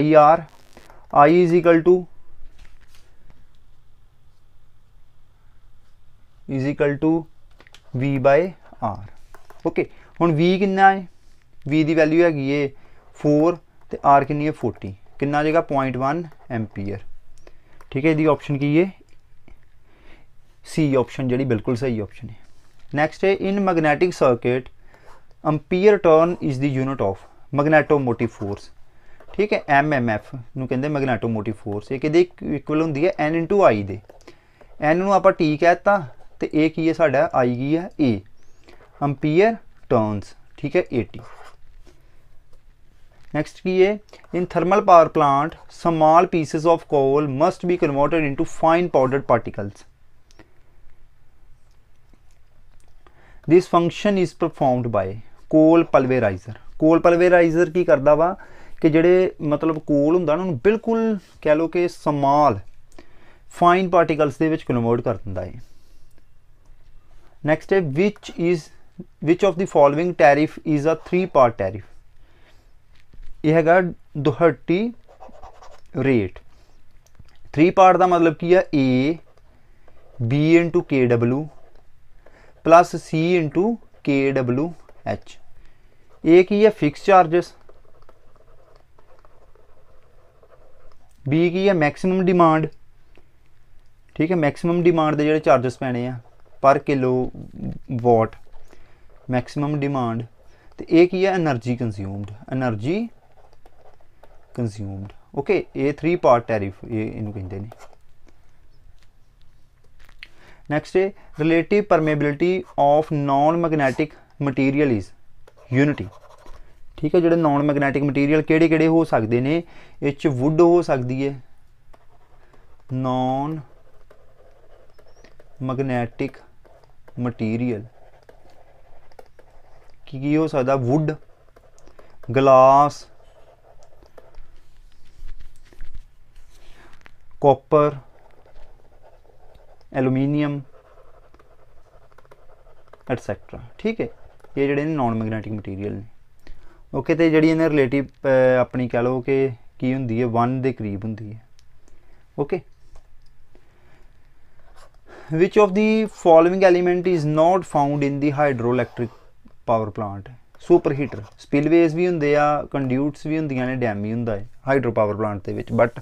IR I is equal to V by R okay ਹੁਣ V ਕਿੰਨਾ ਹੈ V ਦੀ ਵੈਲਿਊ ਹੈਗੀ ਏ 4 ਤੇ ਆਰ ਕਿੰਨੀ ਹੈ 40 ਕਿੰਨਾ ਆ ਜਾਏਗਾ 0.1 ਐਂਪੀਅਰ ਠੀਕ ਹੈ ਇਹਦੀ ਆਪਸ਼ਨ ਕੀ ਹੈ ਸੀ ਆਪਸ਼ਨ ਜਿਹੜੀ ਬਿਲਕੁਲ ਸਹੀ ਆਪਸ਼ਨ ਹੈ ਨੈਕਸਟ ਹੈ in magnetic circuit ampere turn is the unit of magnetomotive force ਠੀਕ ਹੈ ਐਮ ਐਮ ਐਫ ਨੂੰ ਕਹਿੰਦੇ ਮੈਗਨੈਟੋਮੋਟਿਵ ਫੋਰਸ ਇਹ ਕਿਹਦੇ ਇਕੁਅਲ ਹੁੰਦੀ ਹੈ n i ਦੇ n ਨੂੰ ਆਪਾਂ t ਕਹਿਤਾ ਤੇ ਇਹ ਕੀ ਹੈ ਸਾਡਾ i ਕੀ ਹੈ a ਐਂਪੀਅਰ ਟਰਨਸ ਠੀਕ ਹੈ 80 ਨੈਕਸਟ ਕੀ ਹੈ in thermal power plant small pieces of coal must be converted into fine powdered particles this function is performed by coal pulveriser ਕੋਲ ਪਲਵੇਰਾਈਜ਼ਰ ਕੀ ਕਰਦਾ ਵਾ ਕਿ ਜਿਹੜੇ ਮਤਲਬ ਕੋਲ ਹੁੰਦਾ ਨਾ ਉਹਨੂੰ ਬਿਲਕੁਲ ਕਹਿ ਲੋ ਕਿ ਸਮਾਲ ਫਾਈਨ ਪਾਰਟੀਕਲਸ ਦੇ ਵਿੱਚ ਕਨਵਰਟ ਕਰ ਦਿੰਦਾ ਹੈ ਨੈਕਸਟ ਹੈ which is which of the following tariff is a three part tariff ਇਹ ਹੈਗਾ ਦੁਹੱਟੀ ਰੇਟ 3 ਪਾਰਟ ਦਾ ਮਤਲਬ ਕੀ ਹੈ A B KW plus C KWH ਇਹ ਕੀ ਹੈ ਫਿਕਸ ਚਾਰजेस B ਕੀ ਹੈ ਮੈਕਸਿਮਮ ਡਿਮਾਂਡ ਠੀਕ ਹੈ ਮੈਕਸਿਮਮ ਡਿਮਾਂਡ ਦੇ ਜਿਹੜੇ ਚਾਰजेस ਪੈਣੇ ਆ ਪਰ ਕਿਲੋ ਵਾਟ ਮੈਕਸਿਮਮ ਡਿਮਾਂਡ ਤੇ ਇਹ ਕੀ ਹੈ energy consumed energy consumed okay ਇਹ 3 ਪਾਰਟ ਟੈਰਿਫ ਇਹ ਇਹਨੂੰ ਕਹਿੰਦੇ ਨੇ ਨੈਕਸਟ ਹੈ relative permeability of non magnetic material is unity ਠੀਕ ਹੈ ਜਿਹੜੇ ਨਾਨ ਮੈਗਨੈਟਿਕ ਮਟੀਰੀਅਲ ਕਿਹੜੇ ਕਿਹੜੇ ਹੋ ਸਕਦੇ ਨੇ ਇਹ ਚ ਵੁੱਡ ਹੋ ਸਕਦੀ ਹੈ ਨਾਨ ਮੈਗਨੈਟਿਕ ਮਟੀਰੀਅਲ ਕੀ ਕੀ ਹੋ ਸਕਦਾ wood glass copper aluminium etcetera ਠੀਕ ਹੈ ਇਹ ਜਿਹੜੇ ਨੇ ਨਾਨ ਮੈਗਨੈਟਿਕ ਮਟੀਰੀਅਲ ਨੇ ਓਕੇ ਤੇ ਜਿਹੜੀ ਇਹਨਾਂ ਰਿਲੇਟਿਵ ਆਪਣੀ ਕਹ ਲਓ ਕਿ ਕੀ ਹੁੰਦੀ ਹੈ 1 ਦੇ ਕਰੀਬ ਹੁੰਦੀ ਹੈ okay which of the following element is not found in the hydroelectric power plant super heater spillways ਵੀ ਹੁੰਦੇ ਆ ਕੰਡਿਊਟਸ ਵੀ ਹੁੰਦੀਆਂ ਨੇ ਡੈਮ ਵੀ ਹੁੰਦਾ ਹੈ ਹਾਈਡਰੋ ਪਾਵਰ ਪਲਾਂਟ ਦੇ ਵਿੱਚ ਬਟ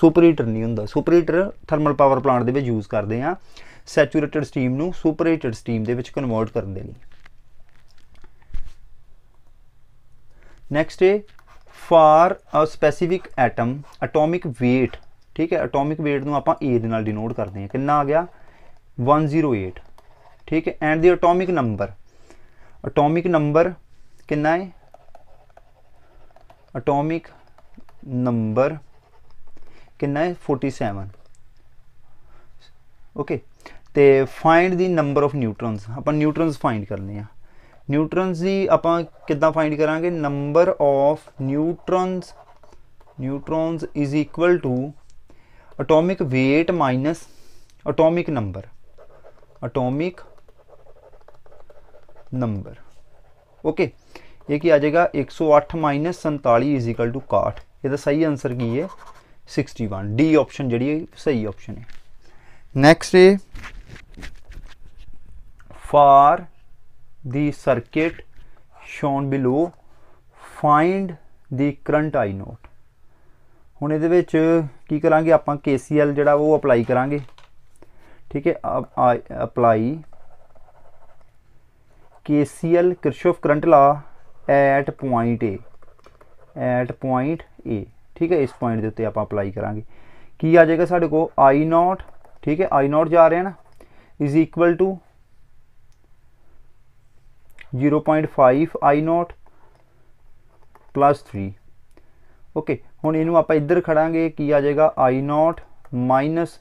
ਸੁਪਰ ਹੀਟਰ ਨਹੀਂ ਹੁੰਦਾ super heater thermal power plant ਦੇ ਵਿੱਚ ਯੂਜ਼ ਕਰਦੇ ਆ ਸੈਚੂਰੇਟਡ ਸਟੀਮ ਨੂੰ ਸੁਪਰ ਹੀਟਡ ਸਟੀਮ ਦੇ ਵਿੱਚ ਕਨਵਰਟ ਕਰਨ ਦੇ ਲਈ ਨੈਕਸਟ ਹੈ for a specific atom atomic weight ਠੀਕ ਹੈ ਐਟੋਮਿਕ weight ਨੂੰ ਆਪਾਂ A ਦੇ ਨਾਲ ਡਿਨੋਟ ਕਰਦੇ ਹਾਂ ਕਿੰਨਾ ਆ ਗਿਆ 108 ਠੀਕ ਹੈ and the atomic number atomic number कि है अटोमिक नंबर कि फोर्टी सैवन ओके तो find the number of neutrons आप न्यूट्रॉन्स फाइंड करने हैं न्यूट्रॉन्स की आप कि फाइंड करा number of neutrons neutrons is equal to atomic weight minus atomic number atomic number okay okay. ਇਹ ਕੀ ਆ ਜਾਏਗਾ 108 47 61 ਇਹਦਾ ਸਹੀ ਆਨਸਰ ਕੀ ਹੈ 61 ਡੀ ਆਪਸ਼ਨ ਜਿਹੜੀ ਹੈ ਸਹੀ ਆਪਸ਼ਨ ਹੈ ਨੈਕਸਟ ਹੈ for the circuit shown below find the current I naught ਹੁਣ ਇਹਦੇ ਵਿੱਚ ਕੀ ਕਰਾਂਗੇ ਆਪਾਂ KCL ਜਿਹੜਾ ਉਹ ਅਪਲਾਈ ਕਰਾਂਗੇ ਠੀਕ ਹੈ apply KCL Kirchhoff current law at point A at point A ठीक है इस पॉइंट के उत्ते आप अपलाई करा कि आ जाएगा साढ़े को आई नॉट ठीक है आई नॉट जा रहे हैं ना is equal to zero point five I naught plus three okay हूँ इनू आप इधर खड़ा कि आ जाएगा I naught minus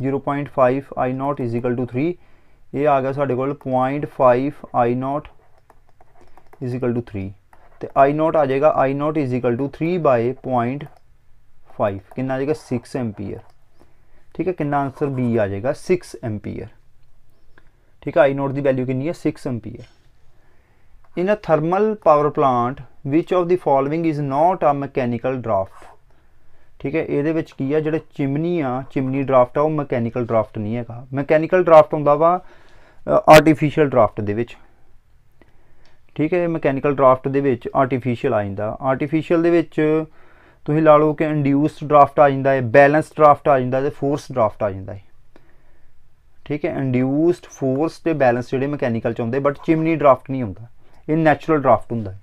zero point five I naught equal to three ये आ गया साढ़े point five I naught is equal to 3 ਤੇ i ਨੋਟ ਆ ਜਾਏਗਾ i naught is equal to 3 by 0.5 ਕਿੰਨਾ ਆ ਜਾਏਗਾ 6 ਐਂਪੀਅਰ ਠੀਕ ਹੈ ਕਿੰਨਾ ਆਨਸਰ B ਆ ਜਾਏਗਾ 6 ਐਂਪੀਅਰ ਠੀਕ ਹੈ i ਨੋਟ ਦੀ ਵੈਲਿਊ ਕਿੰਨੀ ਹੈ 6 ampere in a thermal power plant which of the following is not a mechanical draft ਠੀਕ ਹੈ ਇਹਦੇ ਵਿੱਚ ਕੀ ਆ ਜਿਹੜੇ ਚਿਮਨੀ ਆ ਚਿਮਨੀ ਡਰਾਫਟ ਆ ਉਹ ਮਕੈਨੀਕਲ ਡਰਾਫਟ ਨਹੀਂ ਹੈਗਾ ਮਕੈਨੀਕਲ ਡਰਾਫਟ ਹੁੰਦਾ ਵਾ ਆਰਟੀਫੀਸ਼ੀਅਲ ਡਰਾਫਟ ਦੇ ਵਿੱਚ ਠੀਕ ਹੈ ਮਕੈਨੀਕਲ ਡਰਾਫਟ ਦੇ ਵਿੱਚ ਆਰਟੀਫੀਸ਼ੀਅਲ ਆ ਜਾਂਦਾ ਆਰਟੀਫੀਸ਼ੀਅਲ ਦੇ ਵਿੱਚ ਤੁਸੀਂ ਲਾ ਲਓ ਕਿ ਇੰਡਿਊਸਡ ਡਰਾਫਟ ਆ ਜਾਂਦਾ ਹੈ ਬੈਲੈਂਸ ਡਰਾਫਟ ਆ ਜਾਂਦਾ ਹੈ ਤੇ ਫੋਰਸ ਡਰਾਫਟ ਆ ਜਾਂਦਾ ਹੈ ਠੀਕ ਹੈ ਇੰਡਿਊਸਡ ਫੋਰਸ ਤੇ ਬੈਲੈਂਸ ਜਿਹੜੇ ਮਕੈਨੀਕਲ ਚ ਹੁੰਦੇ ਬਟ ਚਿਮਨੀ ਡਰਾਫਟ ਨਹੀਂ ਹੁੰਦਾ ਇਹ ਨੈਚੁਰਲ ਡਰਾਫਟ ਹੁੰਦਾ ਹੈ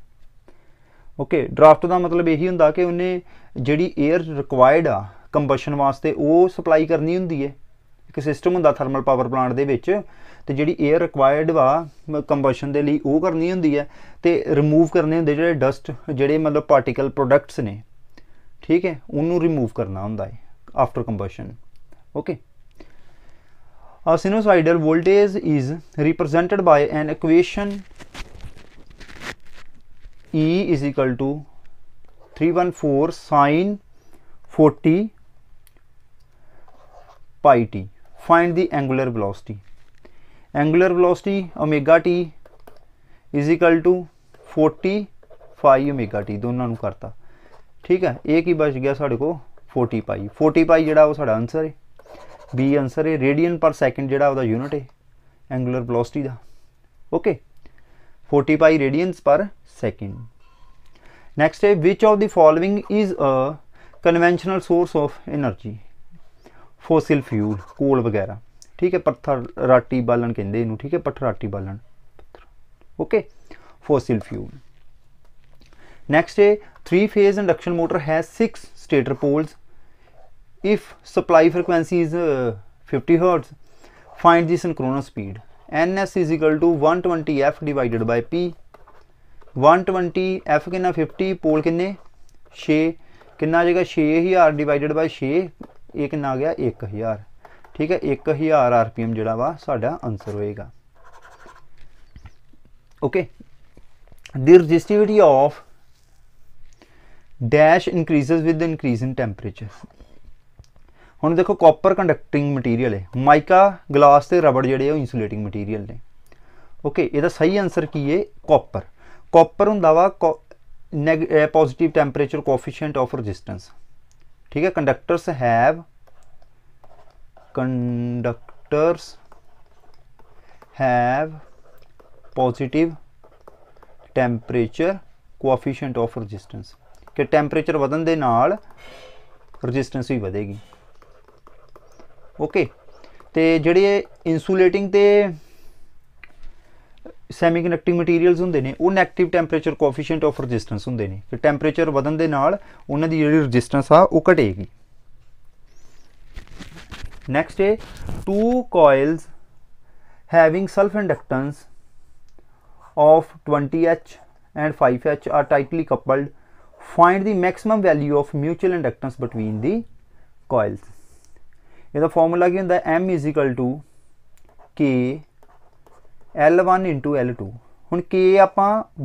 ਓਕੇ ਡਰਾਫਟ ਦਾ ਮਤਲਬ ਇਹੀ ਹੁੰਦਾ ਕਿ ਉਹਨੇ ਜਿਹੜੀ 에ਅਰ ਰਿਕੁਆਇਰਡ ਆ ਕੰਬਸ਼ਨ ਵਾਸਤੇ ਉਹ ਸਪਲਾਈ ਕਰਨੀ ਹੁੰਦੀ ਹੈ ਇੱਕ ਸਿਸਟਮ ਹੁੰਦਾ ਥਰਮਲ ਪਾਵਰ ਪਲਾਂਟ ਦੇ ਵਿੱਚ ਤੇ ਜਿਹੜੀ 에ਅਰ ਰਿਕੁਆਇਰਡ ਵਾ ਕੰਬਸ਼ਨ ਦੇ ਲਈ ਉਹ ਕਰਨੀ ਹੁੰਦੀ ਹੈ ਤੇ ਰਿਮੂਵ ਕਰਨੇ ਹੁੰਦੇ ਜਿਹੜੇ ਡਸਟ ਜਿਹੜੇ ਮਤਲਬ ਪਾਰਟੀਕਲ ਪ੍ਰੋਡਕਟਸ ਨੇ ਠੀਕ ਹੈ ਉਹਨੂੰ ਰਿਮੂਵ ਕਰਨਾ ਹੁੰਦਾ ਹੈ after combustion okay a sinusoidal voltage is represented by an equation e is equal to 314 sin 40 pi t find the angular velocity angular velocity omega t is equal to 40 phi omega t ਦੋਨਾਂ ਨੂੰ ਕਰਤਾ ਠੀਕ ਹੈ ਇਹ ਕੀ ਬਚ ਗਿਆ ਸਾਡੇ ਕੋ 40 ਪਾਈ 40 ਪਾਈ ਜਿਹੜਾ ਉਹ ਸਾਡਾ ਆਨਸਰ ਹੈ ਬੀ ਆਨਸਰ ਹੈ ਰੇਡੀਅਨ ਪਰ ਸੈਕਿੰਡ ਜਿਹੜਾ ਉਹਦਾ ਯੂਨਿਟ ਹੈ ਐਂਗੂਲਰ ਵੈਲੋਸਿਟੀ ਦਾ okay 40 pi radians per second next ਹੈ which of the following is a conventional source of energy fossil fuel coal ਵਗੈਰਾ ਠੀਕ ਹੈ ਪੱਥਰ ਰਾਟੀ ਬਾਲਣ ਕਹਿੰਦੇ ਇਹਨੂੰ ਠੀਕ ਹੈ ਪੱਥਰ ਰਾਟੀ ਬਾਲਣ ਓਕੇ ਫੋਸਿਲ ਫਿਊਲ ਨੈਕਸਟ ਹੈ 3 phase induction motor has 6 stator poles supply supply is 50 uh, 50 the synchronous speed synchronous speed equal to 120 F 120f by P 120 120f ਕਿੰਨਾ 50 ਪੋਲ ਕਿੰਨੇ 6 ਕਿੰਨਾ ਆ ਜਾਏਗਾ 6000 ਡਿਵਾਈਡਡ ਬਾਈ 6 ਇਹ ਕਿੰਨਾ ਆ ਗਿਆ 1000 ਠੀਕ ਹੈ 1000 ਆਰਪੀਐਮ ਜਿਹੜਾ ਵਾ ਸਾਡਾ ਆਨਸਰ ਹੋਏਗਾ okay the resistivity of dash increases with increase in temperature ਹੁਣ ਦੇਖੋ ਕਾਪਰ ਕੰਡਕਟਿੰਗ ਮਟੀਰੀਅਲ ਹੈ ਮਾਈਕਾ ਗਲਾਸ ਤੇ ਰਬੜ ਜਿਹੜੇ ਉਹ ਇਨਸੂਲੇਟਿੰਗ ਮਟੀਰੀਅਲ ਨੇ ਓਕੇ ਇਹਦਾ ਸਹੀ ਆਨਸਰ ਕੀ ਹੈ ਕਾਪਰ ਕਾਪਰ ਹੁੰਦਾ ਵਾ positive temperature coefficient of resistance ਠੀਕ ਹੈ conductors have conductors have positive temperature coefficient of resistance ਕਿ ਟੈਂਪਰੇਚਰ ਵਧਣ ਦੇ ਨਾਲ ਰੈਜ਼ਿਸਟੈਂਸ ਵੀ ਵਧੇਗੀ ਓਕੇ ਤੇ ਜਿਹੜੇ ਇਨਸੂਲੇਟਿੰਗ ਤੇ ਸੈਮੀਕੰਡਕਟਿੰਗ ਮਟੀਰੀਅਲਸ ਹੁੰਦੇ ਨੇ ਉਹ negative temperature coefficient of resistance ਹੁੰਦੇ ਨੇ ਫਿਰ ਟੈਂਪਰੇਚਰ ਵਧਣ ਦੇ ਨਾਲ ਉਹਨਾਂ ਦੀ ਜਿਹੜੀ ਰੈਜ਼ਿਸਟੈਂਸ ਆ ਉਹ ਘਟੇਗੀ नेक्स्ट है two coils having self inductance of H and H are tightly coupled find the maximum value of mutual inductance between the coils यह फॉर्मूला की होंगे M equal to K L one into L two हूँ के आप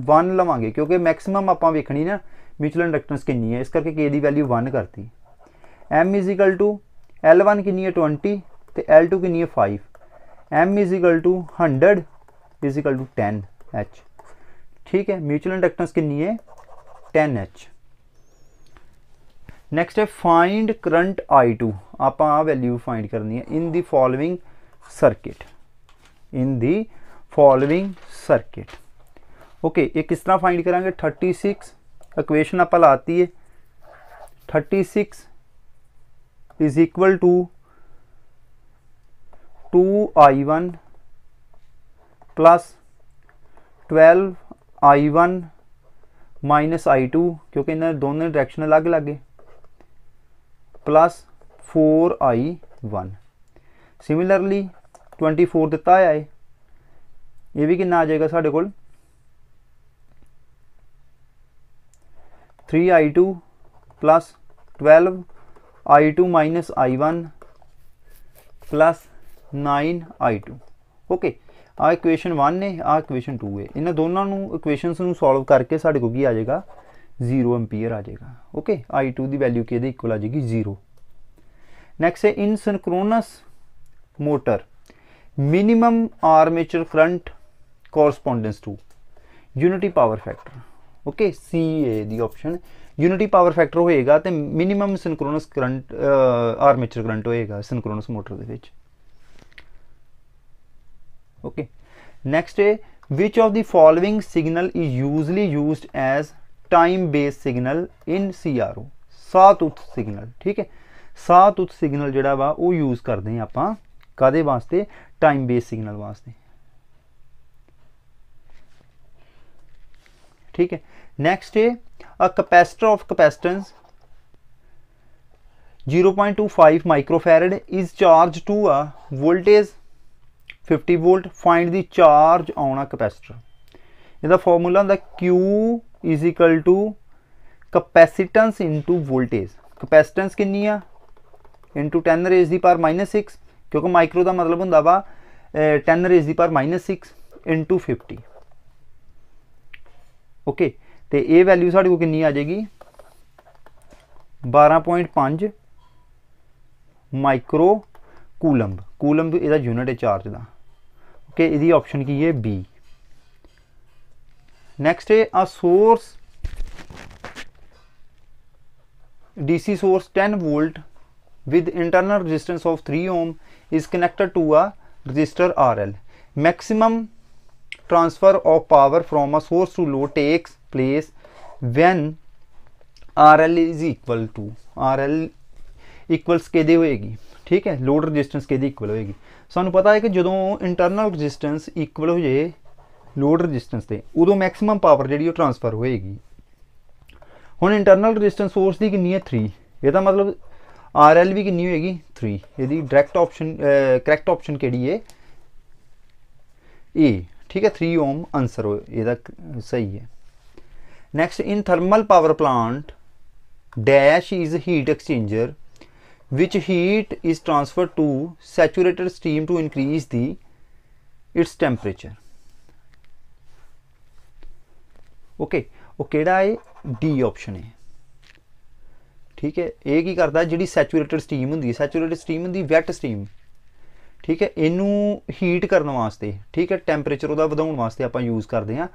one लवेंगे क्योंकि maximum आप वेखनी ना mutual inductance कि इस करके के वैल्यू वन करती M equal to L one कि ट्वेंटी तो एल टू कि five M equal to hundred equal to ten H ठीक है म्यूचुअल इंडक्टेंस कि टेन एच नैक्सट है फाइंड करंट आई टू आप वैल्यू फाइंड करनी है in the following circuit in the following circuit okay ये किस तरह फाइंड करा थर्टी सिक्स इक्वेशन आप लाती है thirty six is equal to two I one plus twelve I one minus I two क्योंकि इन्हें दोनों डायरेक्शन अलग अलग है plus four I one similarly twenty four दिता है ये भी कि आ जाएगा साढ़े को three I two plus twelve i2 minus i1 plus 9i2 okay ਆ ਇਕੁਏਸ਼ਨ 1 ਨੇ ਆ ਇਕੁਏਸ਼ਨ 2 ਹੈ ਇਹਨਾਂ ਦੋਨਾਂ ਨੂੰ ਇਕੁਏਸ਼ਨਸ ਨੂੰ ਸੋਲਵ ਕਰਕੇ ਸਾਡੇ ਕੋਲ ਕੀ ਆ ਜਾਏਗਾ 0 ਐਂਪੀਅਰ ਆ ਜਾਏਗਾ ਓਕੇ i2 ਦੀ ਵੈਲਿਊ ਕੀ ਇਹਦੇ ਇਕੁਅਲ ਆ ਜਾਏਗੀ 0 ਨੈਕਸਟ ਹੈ in synchronous motor minimum armature current corresponds to unity power factor okay C ਏ ਦੀ ਆਪਸ਼ਨ ਯੂਨਿਟੀ ਪਾਵਰ ਫੈਕਟਰ ਹੋਏਗਾ ਤੇ minimum synchronous current armature current ਹੋਏਗਾ ਸਿੰਕ੍ਰੋਨਸ ਮੋਟਰ ਦੇ ਵਿੱਚ ਓਕੇ ਨੈਕਸਟ ਹੈ which of the following signal is usually used as time based signal in CRO ਸਾਤ ਉਤ ਸਿਗਨਲ ਠੀਕ ਹੈ ਸਾਤ ਉਤ ਸਿਗਨਲ ਜਿਹੜਾ ਵਾ ਉਹ ਯੂਜ਼ ਕਰਦੇ ਆ ਆਪਾਂ ਕਾਦੇ ਵਾਸਤੇ ਟਾਈਮ ਬੇਸ ਸਿਗਨਲ ਵਾਸਤੇ ਠੀਕ ਹੈ नेक्स्ट है a capacitor of capacitance 0.25 microfarad is charge to a voltage 50 volt find the charge on a capacitor ਇਹਦਾ ਫਾਰਮੂਲਾ ਹੁੰਦਾ Q is equal to capacitance into voltage capacitance ਕਿੰਨੀ ਆ into 10 raised ਦੀ power -6 ਕਿਉਂਕਿ ਮਾਈਕਰੋ ਦਾ ਮਤਲਬ ਹੁੰਦਾ ਵਾ 10 raised ਦੀ ਪਾਵਰ -6 into 50 ਓਕੇ okay. ਤੇ ਇਹ ਵੈਲਿਊ ਸਾਡੇ ਕੋਲ ਕਿੰਨੀ ਆ ਜਾਏਗੀ 12.5 ਮਾਈਕਰੋ ਕੂਲੰਬ ਕੂਲੰਬ ਇਹਦਾ ਯੂਨਿਟ ਹੈ ਚਾਰਜ ਦਾ ਓਕੇ ਇਹਦੀ ਆਪਸ਼ਨ ਕੀ ਹੈ ਬੀ ਨੈਕਸਟ ਹੈ a source DC source 10 volt with internal resistance of 3 ohm is connected to a resistor RL. Maximum transfer of power from a source to load takes place when RL is equal to RL equals ਕਿਹਦੇ ਹੋਏਗੀ ਠੀਕ ਹੈ load resistance ਕਿਹਦੀ equal ਹੋਏਗੀ ਸਾਨੂੰ ਪਤਾ ਹੈ ਕਿ ਜਦੋਂ ਇੰਟਰਨਲ ਰੈਜ਼ਿਸਟੈਂਸ ਇਕੁਅਲ ਹੋ ਜੇ ਲੋਡ ਰੈਜ਼ਿਸਟੈਂਸ ਤੇ ਉਦੋਂ ਮੈਕਸਿਮਮ ਪਾਵਰ ਜਿਹੜੀ ਉਹ ਟ੍ਰਾਂਸਫਰ ਹੋਏਗੀ ਹੁਣ ਇੰਟਰਨਲ ਰੈਜ਼ਿਸਟੈਂਸ ਸੋਰਸ ਦੀ ਕਿੰਨੀ ਹੈ 3 ਇਹਦਾ ਮਤਲਬ RL ਵੀ ਕਿੰਨੀ ਹੋਏਗੀ 3 ਇਹਦੀ ਡਾਇਰੈਕਟ ਆਪਸ਼ਨ ਕਰੈਕਟ ਆਪਸ਼ਨ ਕਿਹੜੀ ਹੈ A ਠੀਕ ਹੈ 3 ਓਮ ਆਨਸਰ ਇਹਦਾ ਸਹੀ ਹੈ next in thermal power plant dash is heat exchanger which heat is transfer to saturated steam to increase the its temperature okay ਉਹ ਕਿਹੜਾ ਹੈ ਡੀ ਆਪਸ਼ਨ ਹੈ ਠੀਕ ਹੈ ਇਹ ਕੀ ਕਰਦਾ ਜਿਹੜੀ ਸੈਚੂਰੇਟਡ ਸਟੀਮ ਹੁੰਦੀ ਹੈ ਸੈਚੂਰੇਟਡ ਸਟੀਮ ਹੁੰਦੀ ਹੈ ਵੈਟ ਸਟੀਮ ਠੀਕ ਹੈ ਇਹਨੂੰ ਹੀਟ ਕਰਨ ਵਾਸਤੇ ਠੀਕ ਹੈ ਟੈਂਪਰੇਚਰ ਉਹਦਾ ਵਧਾਉਣ ਵਾਸਤੇ ਆਪਾਂ ਯੂਜ਼ ਕਰਦੇ ਆ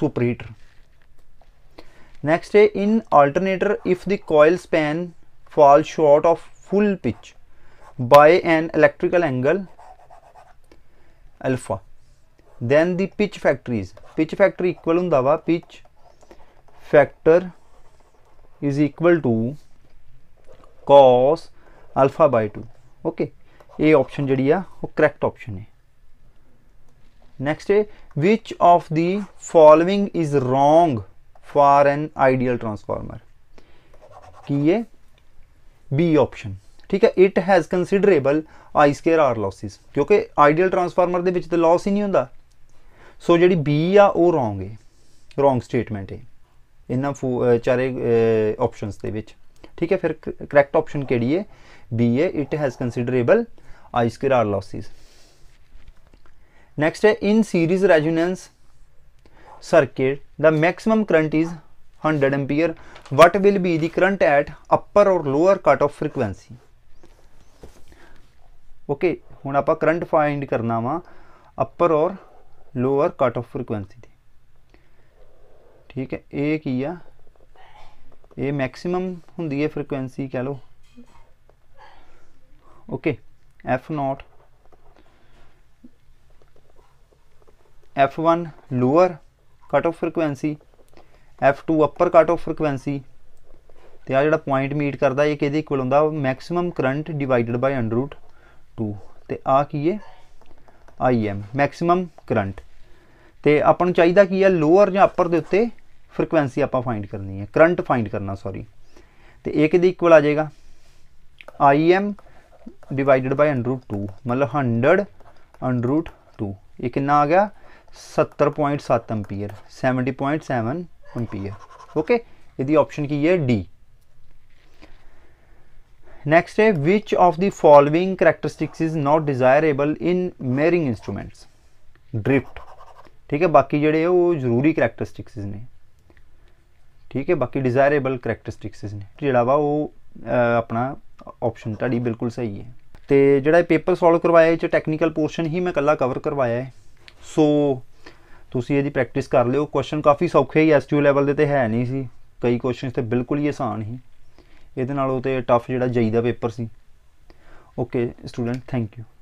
super heater next day in alternator if the coil span falls short of full pitch by an electrical angle alpha then the pitch factor is pitch factor equal hunda pitch factor is equal to cos alpha by 2 okay a option jadiya correct option correct next day, which of the following is wrong for an ideal transformer कि ये B option ਠੀਕ ਹੈ it has considerable I square R losses ਕਿਉਂਕਿ ideal transformer ਦੇ ਵਿੱਚ ਤਾਂ Las ਹੀ ਨਹੀਂ ਹੁੰਦਾ ਸੋ ਜਿਹੜੀ ਬੀ ਆ ਉਹ ਰੋਂਗ ਹੈ ਰੋਂਗ ਸਟੇਟਮੈਂਟ ਹੈ ਇਹਨਾਂ ਚਾਰੇ ਆਪਸ਼ਨਸ ਦੇ ਵਿੱਚ ਠੀਕ ਹੈ ਫਿਰ ਕਰੈਕਟ ਆਪਸ਼ਨ ਕਿਹੜੀ ਹੈ ਬੀ ਹੈ it has considerable I square R losses next ਹੈ in series resonance circuit the maximum current is 100 ampere what will be the current at upper or lower cutoff frequency okay okay, हूँ आप current find करना वा अपर और lower cut off frequency की ठीक है ये की आ ये मैक्सिमम होंगी है फ्रीकुएंसी कह लो okay F naught F one lower cut off frequency f2 upper cut off frequency ਤੇ ਆ ਜਿਹੜਾ ਪੁਆਇੰਟ ਮੀਟ ਕਰਦਾ ਇਹ ਕਿਹਦੇ ਇਕੁਅਲ ਹੁੰਦਾ ਮੈਕਸਿਮਮ ਕਰੰਟ ਡਿਵਾਈਡਡ ਬਾਈ 2 ਤੇ ਆ ਕੀ ਹੈ IM ਮੈਕਸਿਮਮ ਕਰੰਟ ਤੇ ਆਪਾਂ ਨੂੰ ਚਾਹੀਦਾ ਕੀ ਹੈ ਲੋਅਰ ਜਾਂ ਅਪਰ ਦੇ ਉੱਤੇ ਫ੍ਰੀਕੁਐਂਸੀ ਆਪਾਂ ਫਾਈਂਡ ਕਰਨੀ ਹੈ ਕਰੰਟ ਫਾਈਂਡ ਕਰਨਾ ਸੌਰੀ ਤੇ ਇਹ ਕਿਹਦੇ ਇਕੁਅਲ ਆ ਜਾਏਗਾ IM ਡਿਵਾਈਡਡ ਬਾਈ 2 ਮਤਲਬ 100 2 ਇਹ ਕਿੰਨਾ ਆ ਗਿਆ 70.7 एम्पियर 70.7 एम्पियर ओके यदि ऑप्शन की है डी नेक्स्ट है which of the following characteristics is not desirable in measuring instruments drift ठीक है बाकी ਜਿਹੜੇ ਉਹ ਜ਼ਰੂਰੀ ਕੈਰੈਕਟਰਿਸਟਿਕਸ ਨੇ ਠੀਕ ਹੈ ਬਾਕੀ ਡਿਜ਼ਾਇਰੇਬਲ ਕੈਰੈਕਟਰਿਸਟਿਕਸ ਨੇ ਜਿਹੜਾ ਵਾ ਉਹ ਆਪਣਾ ਆਪਸ਼ਨ ਤੁਹਾਡੀ ਬਿਲਕੁਲ ਸਹੀ ਹੈ ਤੇ ਜਿਹੜਾ ਇਹ ਪੇਪਰ ਸੋਲਵ ਕਰਵਾਇਆ ਇਹ ਚ ਟੈਕਨੀਕਲ ਪੋਰਸ਼ਨ ਹੀ ਮੈਂ ਕੱਲਾ ਕਵਰ ਕਰਵਾਇਆ ਹੈ ਸੋ ਤੁਸੀਂ ਇਹਦੀ ਪ੍ਰੈਕਟਿਸ ਕਰ ਲਿਓ ਕੁਐਸਚਨ ਕਾਫੀ ਸੌਖੇ ਹੀ ਐਸਟੀਓ ਲੈਵਲ ਦੇ ਤੇ ਹੈ ਨਹੀਂ ਸੀ ਕਈ ਕੁਐਸਚਨਸ ਤੇ ਬਿਲਕੁਲ ਹੀ ਆਸਾਨ ਸੀ ਇਹਦੇ ਨਾਲੋਂ ਤੇ ਟਫ ਜਿਹੜਾ ਜਈ ਦਾ paper C okay student thank you